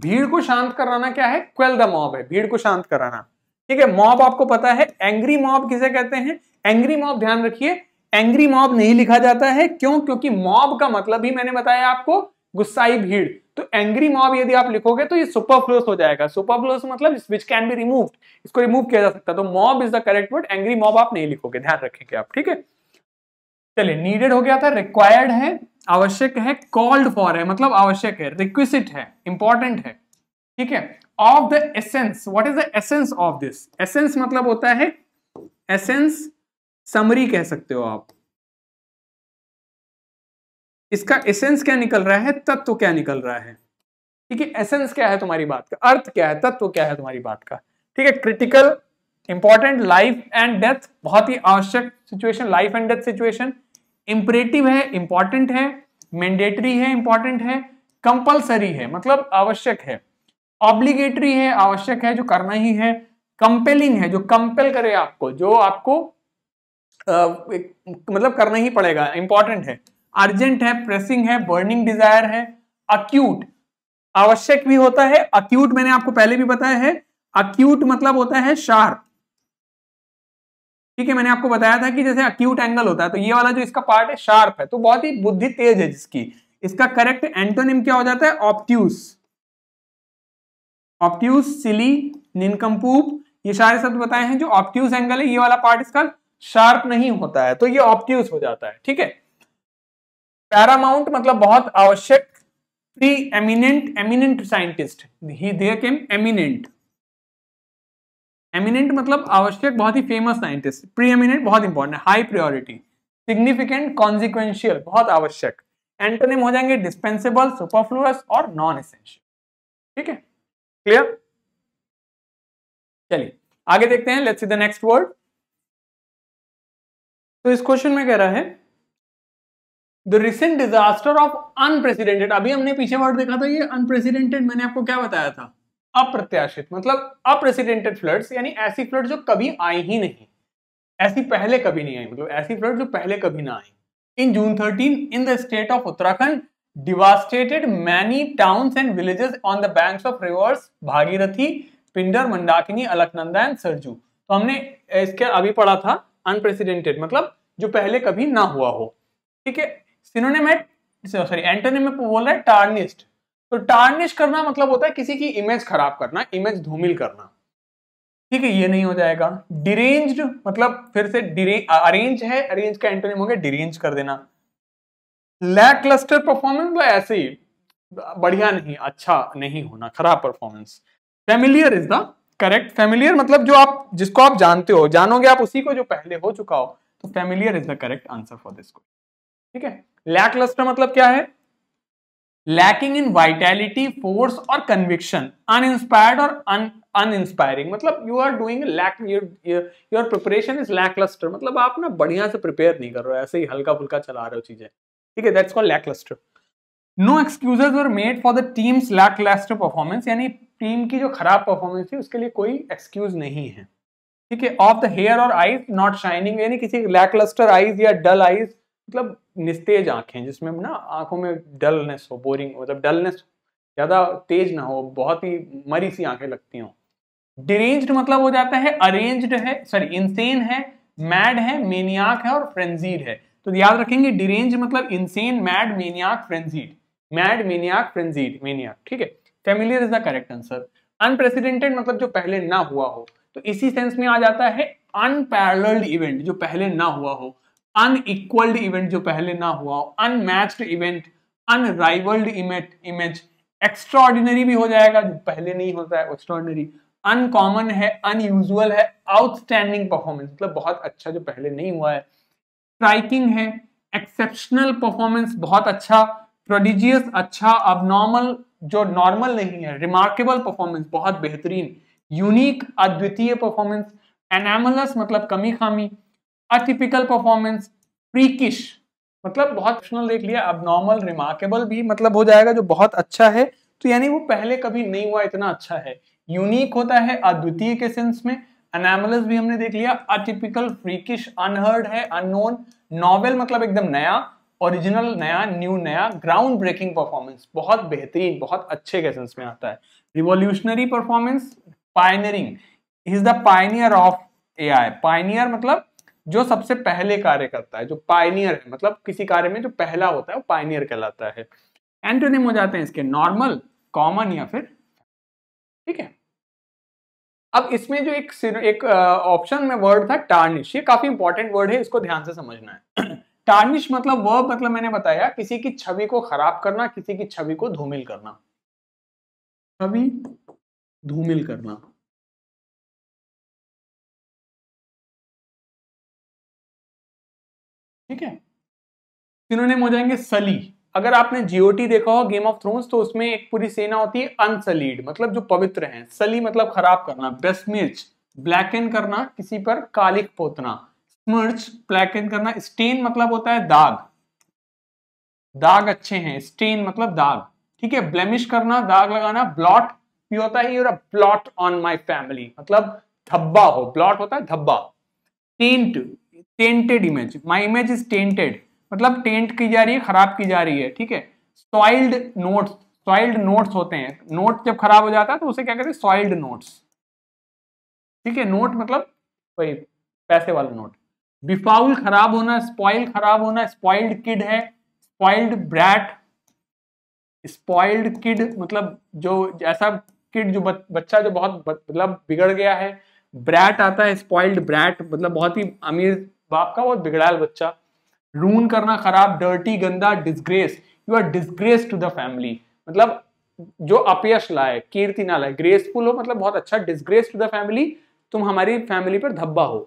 S1: भीड़ को शांत कराना क्या है क्वेल द मॉब है भीड़ को शांत कराना ठीक है मॉब आपको पता है एंग्री मॉब किसे कहते हैं एंग्री मॉब ध्यान रखिए एंग्री मॉब नहीं लिखा जाता है क्यों क्योंकि मॉब का मतलब ही मैंने बताया आपको गुस्साई भीड़ तो एंग्री मॉब यदि आप लिखोगे तो ये सुपरफ्लोस हो जाएगा सुपरफ्लोस मतलब विच कैन बी रिमूव इसको रिमूव किया जा सकता है तो mob is the correct word angry mob आप नहीं लिखोगे ध्यान रखेंगे आप ठीक है चलिए नीडेड हो गया था रिक्वायर्ड है आवश्यक है कॉल्ड फॉर है मतलब आवश्यक है रिक्विस्ट है इंपॉर्टेंट है ठीक है of the essence what is the essence of this essence मतलब होता है एसेंस समरी कह सकते हो आप इसका एसेंस क्या निकल रहा है तत्व क्या निकल रहा है ठीक है एसेंस क्या है तुम्हारी बात का अर्थ क्या है तत्व क्या है तुम्हारी बात का ठीक है critical important life and death बहुत ही आवश्यक situation life and death situation imperative है इंपॉर्टेंट है मैंडेटरी है इंपॉर्टेंट है कंपल्सरी है मतलब आवश्यक है ऑब्लिगेटरी है आवश्यक है जो करना ही है कंपेलिंग है जो कंपेल करे आपको जो आपको आ, मतलब करना ही पड़ेगा इंपॉर्टेंट है अर्जेंट है प्रेसिंग है बर्निंग डिजायर है अक्यूट आवश्यक भी होता है अक्यूट मैंने आपको पहले भी बताया है अक्यूट मतलब होता है शार्प ठीक है मैंने आपको बताया था कि जैसे अक्यूट एंगल होता है तो ये वाला जो इसका पार्ट है शार्प है तो बहुत ही बुद्धि तेज है जिसकी इसका करेक्ट एंटोनिम क्या हो जाता है ऑप्ट्यूस ऑप्ट्यूस सिली निनकम्पूप ये सारे शब्द बताए हैं जो ऑप्ट्यूस एंगल है ये वाला पार्ट इसका शार्प नहीं होता है तो ये ऑप्ट्यूस हो जाता है ठीक है पैरामाउंट मतलब बहुत आवश्यक preeminent eminent scientist he they came eminent eminent मतलब आवश्यक बहुत ही फेमस साइंटिस्ट प्री एमिनेंट बहुत important high priority significant consequential बहुत आवश्यक एंटोनिम हो जाएंगे डिस्पेंसेबल सुपरफ्लूस और नॉन एसेंशियल ठीक है क्लियर चलिए आगे देखते हैं let's see the next
S2: word तो इस क्वेश्चन में कह रहा है
S1: the recent disaster of unprecedented अभी हमने पीछे वर्ड देखा था ये अनप्रेसिडेंटेड मैंने आपको क्या बताया था अप्रत्याशित मतलब अप्रेसिडेंटेड फ्लड्स यानी ऐसी फ्लड जो कभी आई ही नहीं ऐसी पहले कभी नहीं आई मतलब ऐसी फ्लड जो पहले कभी ना आई in June thirteen in the state of Uttarakhand devastated many towns and villages on the banks of rivers Bhagirathi Pindar Mandakini Alaknanda and Sarju तो हमने इसके अभी पढ़ा था अनप्रेसिडेंटेड मतलब जो पहले कभी ना हुआ हो ठीक है सिनोनिम सॉरी एंटोनिम में बोल रहा है टार्निस्ट तो टार्निश करना मतलब होता है किसी की इमेज खराब करना इमेज धूमिल करना ठीक है ये नहीं हो जाएगा डिरेंज मतलब फिर से अरेंज है अरेंज का एंटोनिम हो गया डिरेंज कर देना लैक क्लस्टर परफॉर्मेंस ऐसे ही बढ़िया नहीं अच्छा नहीं होना खराब performance familiar is the correct familiar मतलब जो आप जिसको आप जानते हो जानोगे आप उसी को जो पहले हो चुका हो तो familiar is the correct answer for this question ठीक है लैक लस्टर मतलब क्या है लैकिंग इन वाइटैलिटी फोर्स और कन्विक्शन अनइंस्पायर्ड और अनइंस्पायरिंग मतलब you are doing lack your preparation is lacklustre मतलब आप ना बढ़िया से प्रिपेयर नहीं कर रहे हो ऐसे ही हल्का फुल्का चला रहे हो चीजें ठीक है that's called lacklustre no excuses were made for the teams lacklustre performance यानी टीम की जो खराब परफॉर्मेंस थी उसके लिए कोई एक्सक्यूज नहीं है ठीक है ऑफ द हेयर और आईज नॉट शाइनिंग यानी किसी लैक लस्टर आईज या डल आईज मतलब निस्तेज आँखें जिसमें ना आँखों में डलनेस हो बोरिंग मतलब डलनेस ज़्यादा तेज ना हो बहुत ही मरी सी आँखें लगती हों डिरेंज्ड मतलब हो जाता है अरेंज्ड है सॉरी इंसेन है मैड है मेनियाक है और फ्रेंजीड है तो याद रखेंगे डिरेंज मतलब insane mad maniac frenzied mad maniac frenzied maniac ठीक है familiar is the correct answer unprecedented मतलब जो पहले ना हुआ हो तो इसी सेंस में आ जाता है अनपैरल इवेंट जो पहले ना हुआ हो अनइक्वल्ड इवेंट जो पहले ना हुआ अनमैच्ड इवेंट अनराइवल्ड इमेट इमेज एक्स्ट्रॉर्डिनरी भी हो जाएगा जो पहले नहीं होता है एक्स्ट्रॉर्डिनरी अनकॉमन है अनयूजुअल है आउटस्टैंडिंग परफॉर्मेंस मतलब बहुत अच्छा जो पहले नहीं हुआ है स्ट्राइकिंग है एक्सेप्शनल परफॉर्मेंस बहुत अच्छा प्रोडिजियस अच्छा अबनॉर्मल जो नॉर्मल नहीं है रिमार्केबल परफॉर्मेंस बहुत बेहतरीन यूनिक अद्वितीय परफॉर्मेंस एनामलस मतलब कमी खामी अटिपिकल परफॉर्मेंस प्रीकिश मतलब बहुत देख लिया अब नॉर्मल रिमार्केबल भी मतलब हो जाएगा जो बहुत अच्छा है तो यानी वो पहले कभी नहीं हुआ इतना अच्छा है यूनिक होता है अद्वितीय के सेंस में अनामलस भी हमने देख लिया अटिपिकल फ्रीकिश अनहर्ड है अनोन नॉवेल मतलब एकदम नया ओरिजिनल नया न्यू नया ग्राउंड ब्रेकिंग परफॉर्मेंस बहुत बेहतरीन बहुत अच्छे के सेंस में आता है revolutionary performance pioneering is the pioneer of A I मतलब जो सबसे पहले कार्य करता है जो पाइनियर है मतलब किसी कार्य में जो पहला होता है वो पाइनियर कहलाता है एंटोनिम हो जाते हैं इसके नॉर्मल कॉमन या फिर ठीक है अब इसमें जो एक एक ऑप्शन में वर्ड था टार्निश ये काफी इंपॉर्टेंट वर्ड है इसको ध्यान से समझना है टार्निश मतलब वह मतलब मैंने बताया किसी की छवि को खराब करना किसी की छवि को धूमिल करना छवि
S2: धूमिल करना ठीक है सिनोनिम हो जाएंगे
S1: सली अगर आपने जीओटी देखा हो गेम ऑफ थ्रोन्स तो उसमें एक पूरी सेना होती है अनसलीड मतलब जो पवित्र है सली मतलब खराब करना बेस्मिर्च ब्लैकन करना किसी पर कालिक पोतना स्मर्च ब्लैकन करना स्टेन मतलब होता है दाग दाग अच्छे हैं स्टेन मतलब दाग ठीक है ब्लेमिश करना दाग लगाना ब्लॉट भी होता है ब्लॉट ऑन माई फैमिली मतलब धब्बा हो ब्लॉट होता है धब्बा taint tainted image my image is tainted मतलब टेंट की जा रही है खराब की जा रही है ठीक है सॉइल्ड नोट्स सॉइल्ड नोट्स होते हैं नोट जब खराब हो जाता है तो उसे क्या कहते हैं सॉइल्ड नोट्स ठीक है नोट मतलब वही पैसे वाला नोट बिफाउल खराब होना स्पॉइल खराब होना स्पॉइल्ड किड है स्पॉइल्ड ब्रैट स्पॉइल्ड किड मतलब जो ऐसा किड जो बच्चा जो बहुत मतलब बिगड़ गया है ब्रैट आता है स्पॉइल्ड ब्रैट मतलब बहुत ही अमीर बाप का बहुत बिगड़ाल बच्चा रून करना खराब डर्टी गंदा disgrace you are disgrace to the family मतलब जो अपयश लाए कीर्ति ना लाए ग्रेसफुल हो मतलब बहुत अच्छा डिसग्रेस टू द फैमिली तुम हमारी फैमिली पर धब्बा हो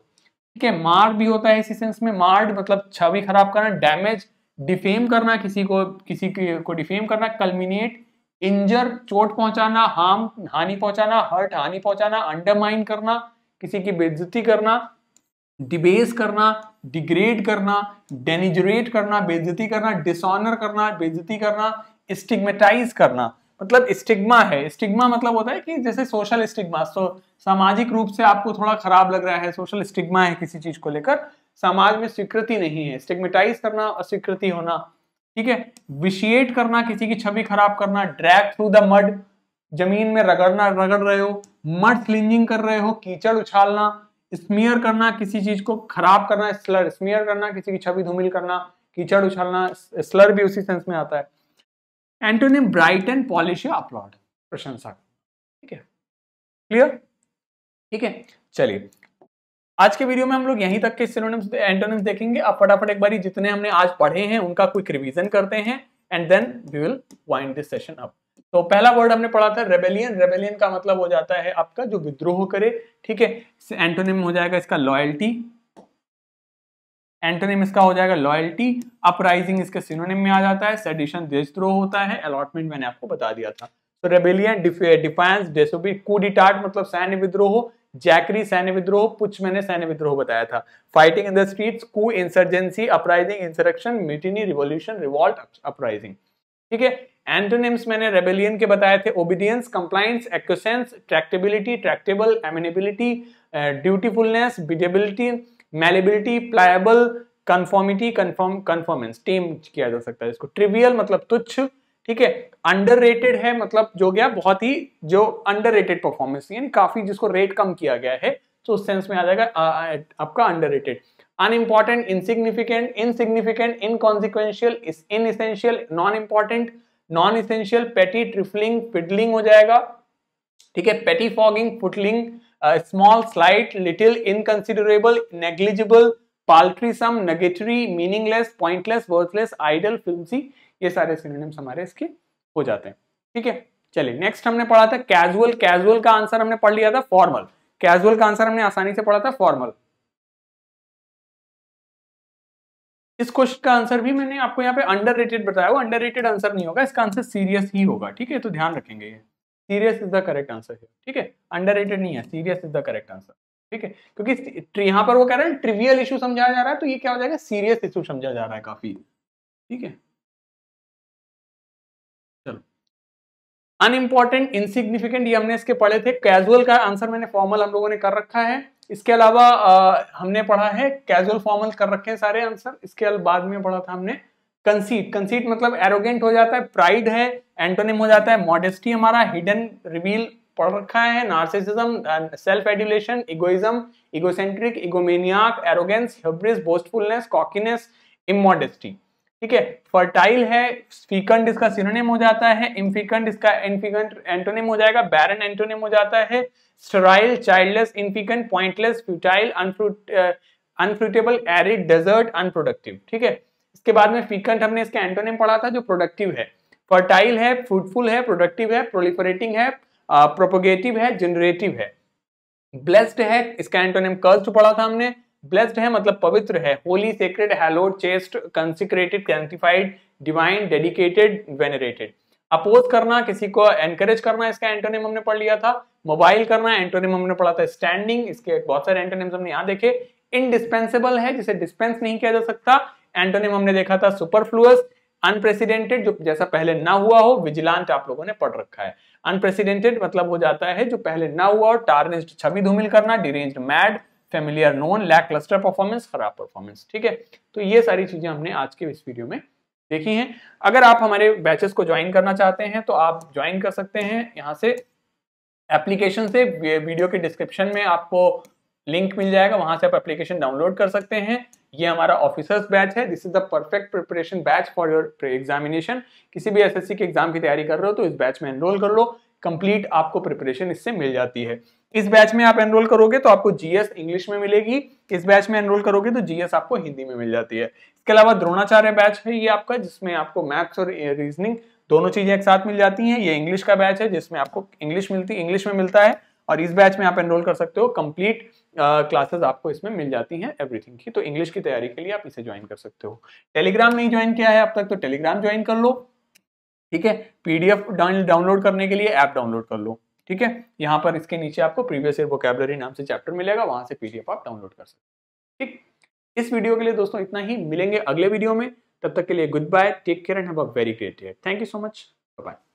S1: ठीक है मार्ड भी होता है इसी सेंस में मार्ड मतलब छवि खराब करना डैमेज डिफेम करना किसी को किसी को डिफेम करना कल्मिनेट इंजर चोट पहुंचाना हार्म हानि पहुंचाना हर्ट हानि पहुंचाना अंडरमाइन करना किसी की बेजती करना डिबेस करना डिग्रेड करना डेनिजरेट करना बेजती करना डिसऑनर करना बेजती करना स्टिग्मेटाइज करना मतलब स्टिग्मा है स्टिग्मा मतलब होता है कि जैसे सोशल स्टिग्मा तो सामाजिक रूप से आपको थोड़ा खराब लग रहा है सोशल स्टिग्मा है किसी चीज को लेकर समाज में स्वीकृति नहीं है स्टिग्मेटाइज करना अस्वीकृति होना ठीक है विशिएट करना किसी की छवि खराब करना ड्रैग थ्रू द मड जमीन में रगड़ना रगड़ रहे हो मड स्लिंजिंग कर रहे हो कीचड़ उछालना स्मियर करना किसी चीज को खराब करना स्लर स्मियर करना किसी की छवि धूमिल करना कीचड़ उछालना स्लर भी उसी सेंस में आता है antonym bright and polish applaud प्रशंसा ठीक है क्लियर ठीक है चलिए आज के वीडियो में हम लोग यहीं तक के सिनोनिम्स एंटोनिम्स देखेंगे अब फटाफट एक बार जितने हमने आज पढ़े हैं उनका क्विक रिवीजन करते हैं and then we will wind this session up तो पहला वर्ड हमने पढ़ा था रेबेलियन रेबेलियन का मतलब हो जाता है आपका जो विद्रोह करे ठीक है एंटोनिम हो जाएगा इसका लॉयल्टी एंटोनिम इसका हो जाएगा लॉयल्टी अपराइजिंग इसके सिनोनिम में आ जाता है सेडिशन देशद्रोह होता है अलॉटमेंट मैंने आपको बता दिया था तो रेबेलियन डिफेंस डेसोबी कूडिटार्ट मतलब सैन्य विद्रोह जैकरी सैन्य विद्रोह पुच मैंने सैन्य विद्रोह बताया था fighting in the streets coup insurgency uprising insurrection mutiny revolution revolt uprising ठीक है एंटोनिम्स मैंने रेबेलियन के बताए थे ओबीडियंस कंप्लाइंस एक्सेंस tractability tractable amenability dutifulness biddability malleability pliable conformity conform conformance team किया जा सकता है इसको ट्रिवियल मतलब तुच्छ ठीक है अंडर है मतलब जो गया बहुत ही जो अंडर परफॉर्मेंस यानी काफी जिसको रेट कम किया गया है तो उस सेंस में आ जाएगा आ, आ, आपका underrated unimportant insignificant insignificant inconsequential inessential non important non essential petty trifling fiddling हो जाएगा ठीक है pettifogging footling small slight little inconsiderable negligible some nugatory meaningless pointless worthless idle flimsy ये सारे सिनोनिम्स हमारे इसके हो जाते हैं ठीक है चलिए नेक्स्ट हमने पढ़ा था कैजुअल कैजुअल का आंसर हमने पढ़ लिया था फॉर्मल कैजुअल का आंसर हमने आसानी से पढ़ा था फॉर्मल इस क्वेश्चन का आंसर भी मैंने आपको यहाँ पे अंडर रेटेड बताया वो अंडर रेटेड आंसर नहीं होगा इसका आंसर सीरियस ही होगा ठीक है तो ध्यान रखेंगे ये serious is the correct answer है ठीक है अंडर रेटेड नहीं है serious is the correct answer ठीक है क्योंकि यहाँ पर वो कह रहे हैं ट्रिवियल इशू समझाया जा रहा है तो ये क्या हो जाएगा सीरियस इशू समझा जा रहा है काफी ठीक है अनइम्पॉर्टेंट इनसिग्निफिकेंट ये हमने इसके पढ़े थे कैजुअल का आंसर मैंने फॉर्मल हम लोगों ने कर रखा है इसके अलावा आ, हमने पढ़ा है कैजुअल फॉर्मल कर रखे हैं सारे आंसर इसके बाद में पढ़ा था हमने कंसीट कंसीट मतलब एरोगेंट हो जाता है प्राइड है एंटोनिम हो जाता है मॉडेस्टी हमारा हिडन रिवील पढ़ रखा है narcissism self adulation egoism egocentric egomaniac arrogance hubris boastfulness cockiness immodesty ठीक है फर्टाइल है फीकंड इसका सिनोनिम हो जाता है इम्फिकंड इसका एनफिकंड एंटोनिम हो जाएगा बैरन एंटोनिम हो जाता है sterile childless infecund pointless futile unfruit unfruitable arid desert unproductive ठीक है इसके बाद में फीकंड हमने इसका एंटोनिम पढ़ा था जो प्रोडक्टिव है फर्टाइल है फ्रूटफुल है प्रोडक्टिव है प्रोलिफरेटिंग है प्रोपोगेटिव uh, है जनरेटिव है ब्लेस्ड है इसका एंटोनिम कर्स्ड पढ़ा था हमने ब्लेस्ड है मतलब पवित्र है holy sacred hallowed chaste consecrated sanctified divine dedicated venerated oppose करना किसी को एनकरेज करना इसका एंटोनिम हमने पढ़ लिया था मोबाइल करना एंटोनिम हमने पढ़ा था स्टैंडिंग इसके बहुत सारे एंटोनिम्स हमने यहाँ देखे इनडिस्पेंसेबल है जिसे डिस्पेंस नहीं किया जा सकता एंटोनिम हमने देखा था सुपरफ्लुअस अनप्रेसिडेंटेड जो जैसा पहले ना हुआ हो विजिलांट आप लोगों ने पढ़ रखा है अनप्रेसिडेंटेड मतलब हो जाता है जो पहले ना हुआ हो टार्निस्ट छवि धूमिल करना deranged mad familiar non lack cluster performance खराब परफॉर्मेंस ठीक है तो ये सारी चीजें हमने आज के इस वीडियो में देखी हैं अगर आप हमारे बैचेस को ज्वाइन करना चाहते हैं तो आप ज्वाइन कर सकते हैं यहाँ से एप्लीकेशन से वीडियो के डिस्क्रिप्शन में आपको लिंक मिल जाएगा वहां से आप एप्लीकेशन डाउनलोड कर सकते हैं ये हमारा ऑफिसर्स बैच है this is the perfect preparation batch for your examination किसी भी एसएससी के एग्जाम की तैयारी कर रहे हो तो इस बैच में एनरोल कर लो कंप्लीट आपको प्रिपरेशन इससे मिल जाती है इस बैच में आप एनरोल करोगे तो आपको जीएस इंग्लिश में मिलेगी इस बैच में एनरोल करोगे तो जीएस आपको हिंदी में मिल जाती है इसके अलावा द्रोणाचार्य बैच है ये आपका जिसमें आपको मैथ्स और रीजनिंग दोनों चीजें एक साथ मिल जाती हैं ये इंग्लिश का बैच है जिसमें आपको इंग्लिश मिलती इंग्लिश में मिलता है और इस बैच में आप एनरोल कर सकते हो कंप्लीट क्लासेस uh, आपको इसमें मिल जाती हैं एवरीथिंग की तो इंग्लिश की तैयारी के लिए आप इसे ज्वाइन कर सकते हो टेलीग्राम नहीं ज्वाइन किया है अब तक तो टेलीग्राम ज्वाइन कर लो ठीक है पीडीएफ डाउनलोड करने के लिए ऐप डाउनलोड कर लो ठीक है यहाँ पर इसके नीचे आपको प्रीवियस ईयर वोकेबलरी नाम से चैप्टर मिलेगा वहां से पीडीएफ आप डाउनलोड कर सकते ठीक इस वीडियो के लिए दोस्तों इतना ही मिलेंगे अगले वीडियो में तब तक के लिए goodbye take care and have a very great day thank you so much bye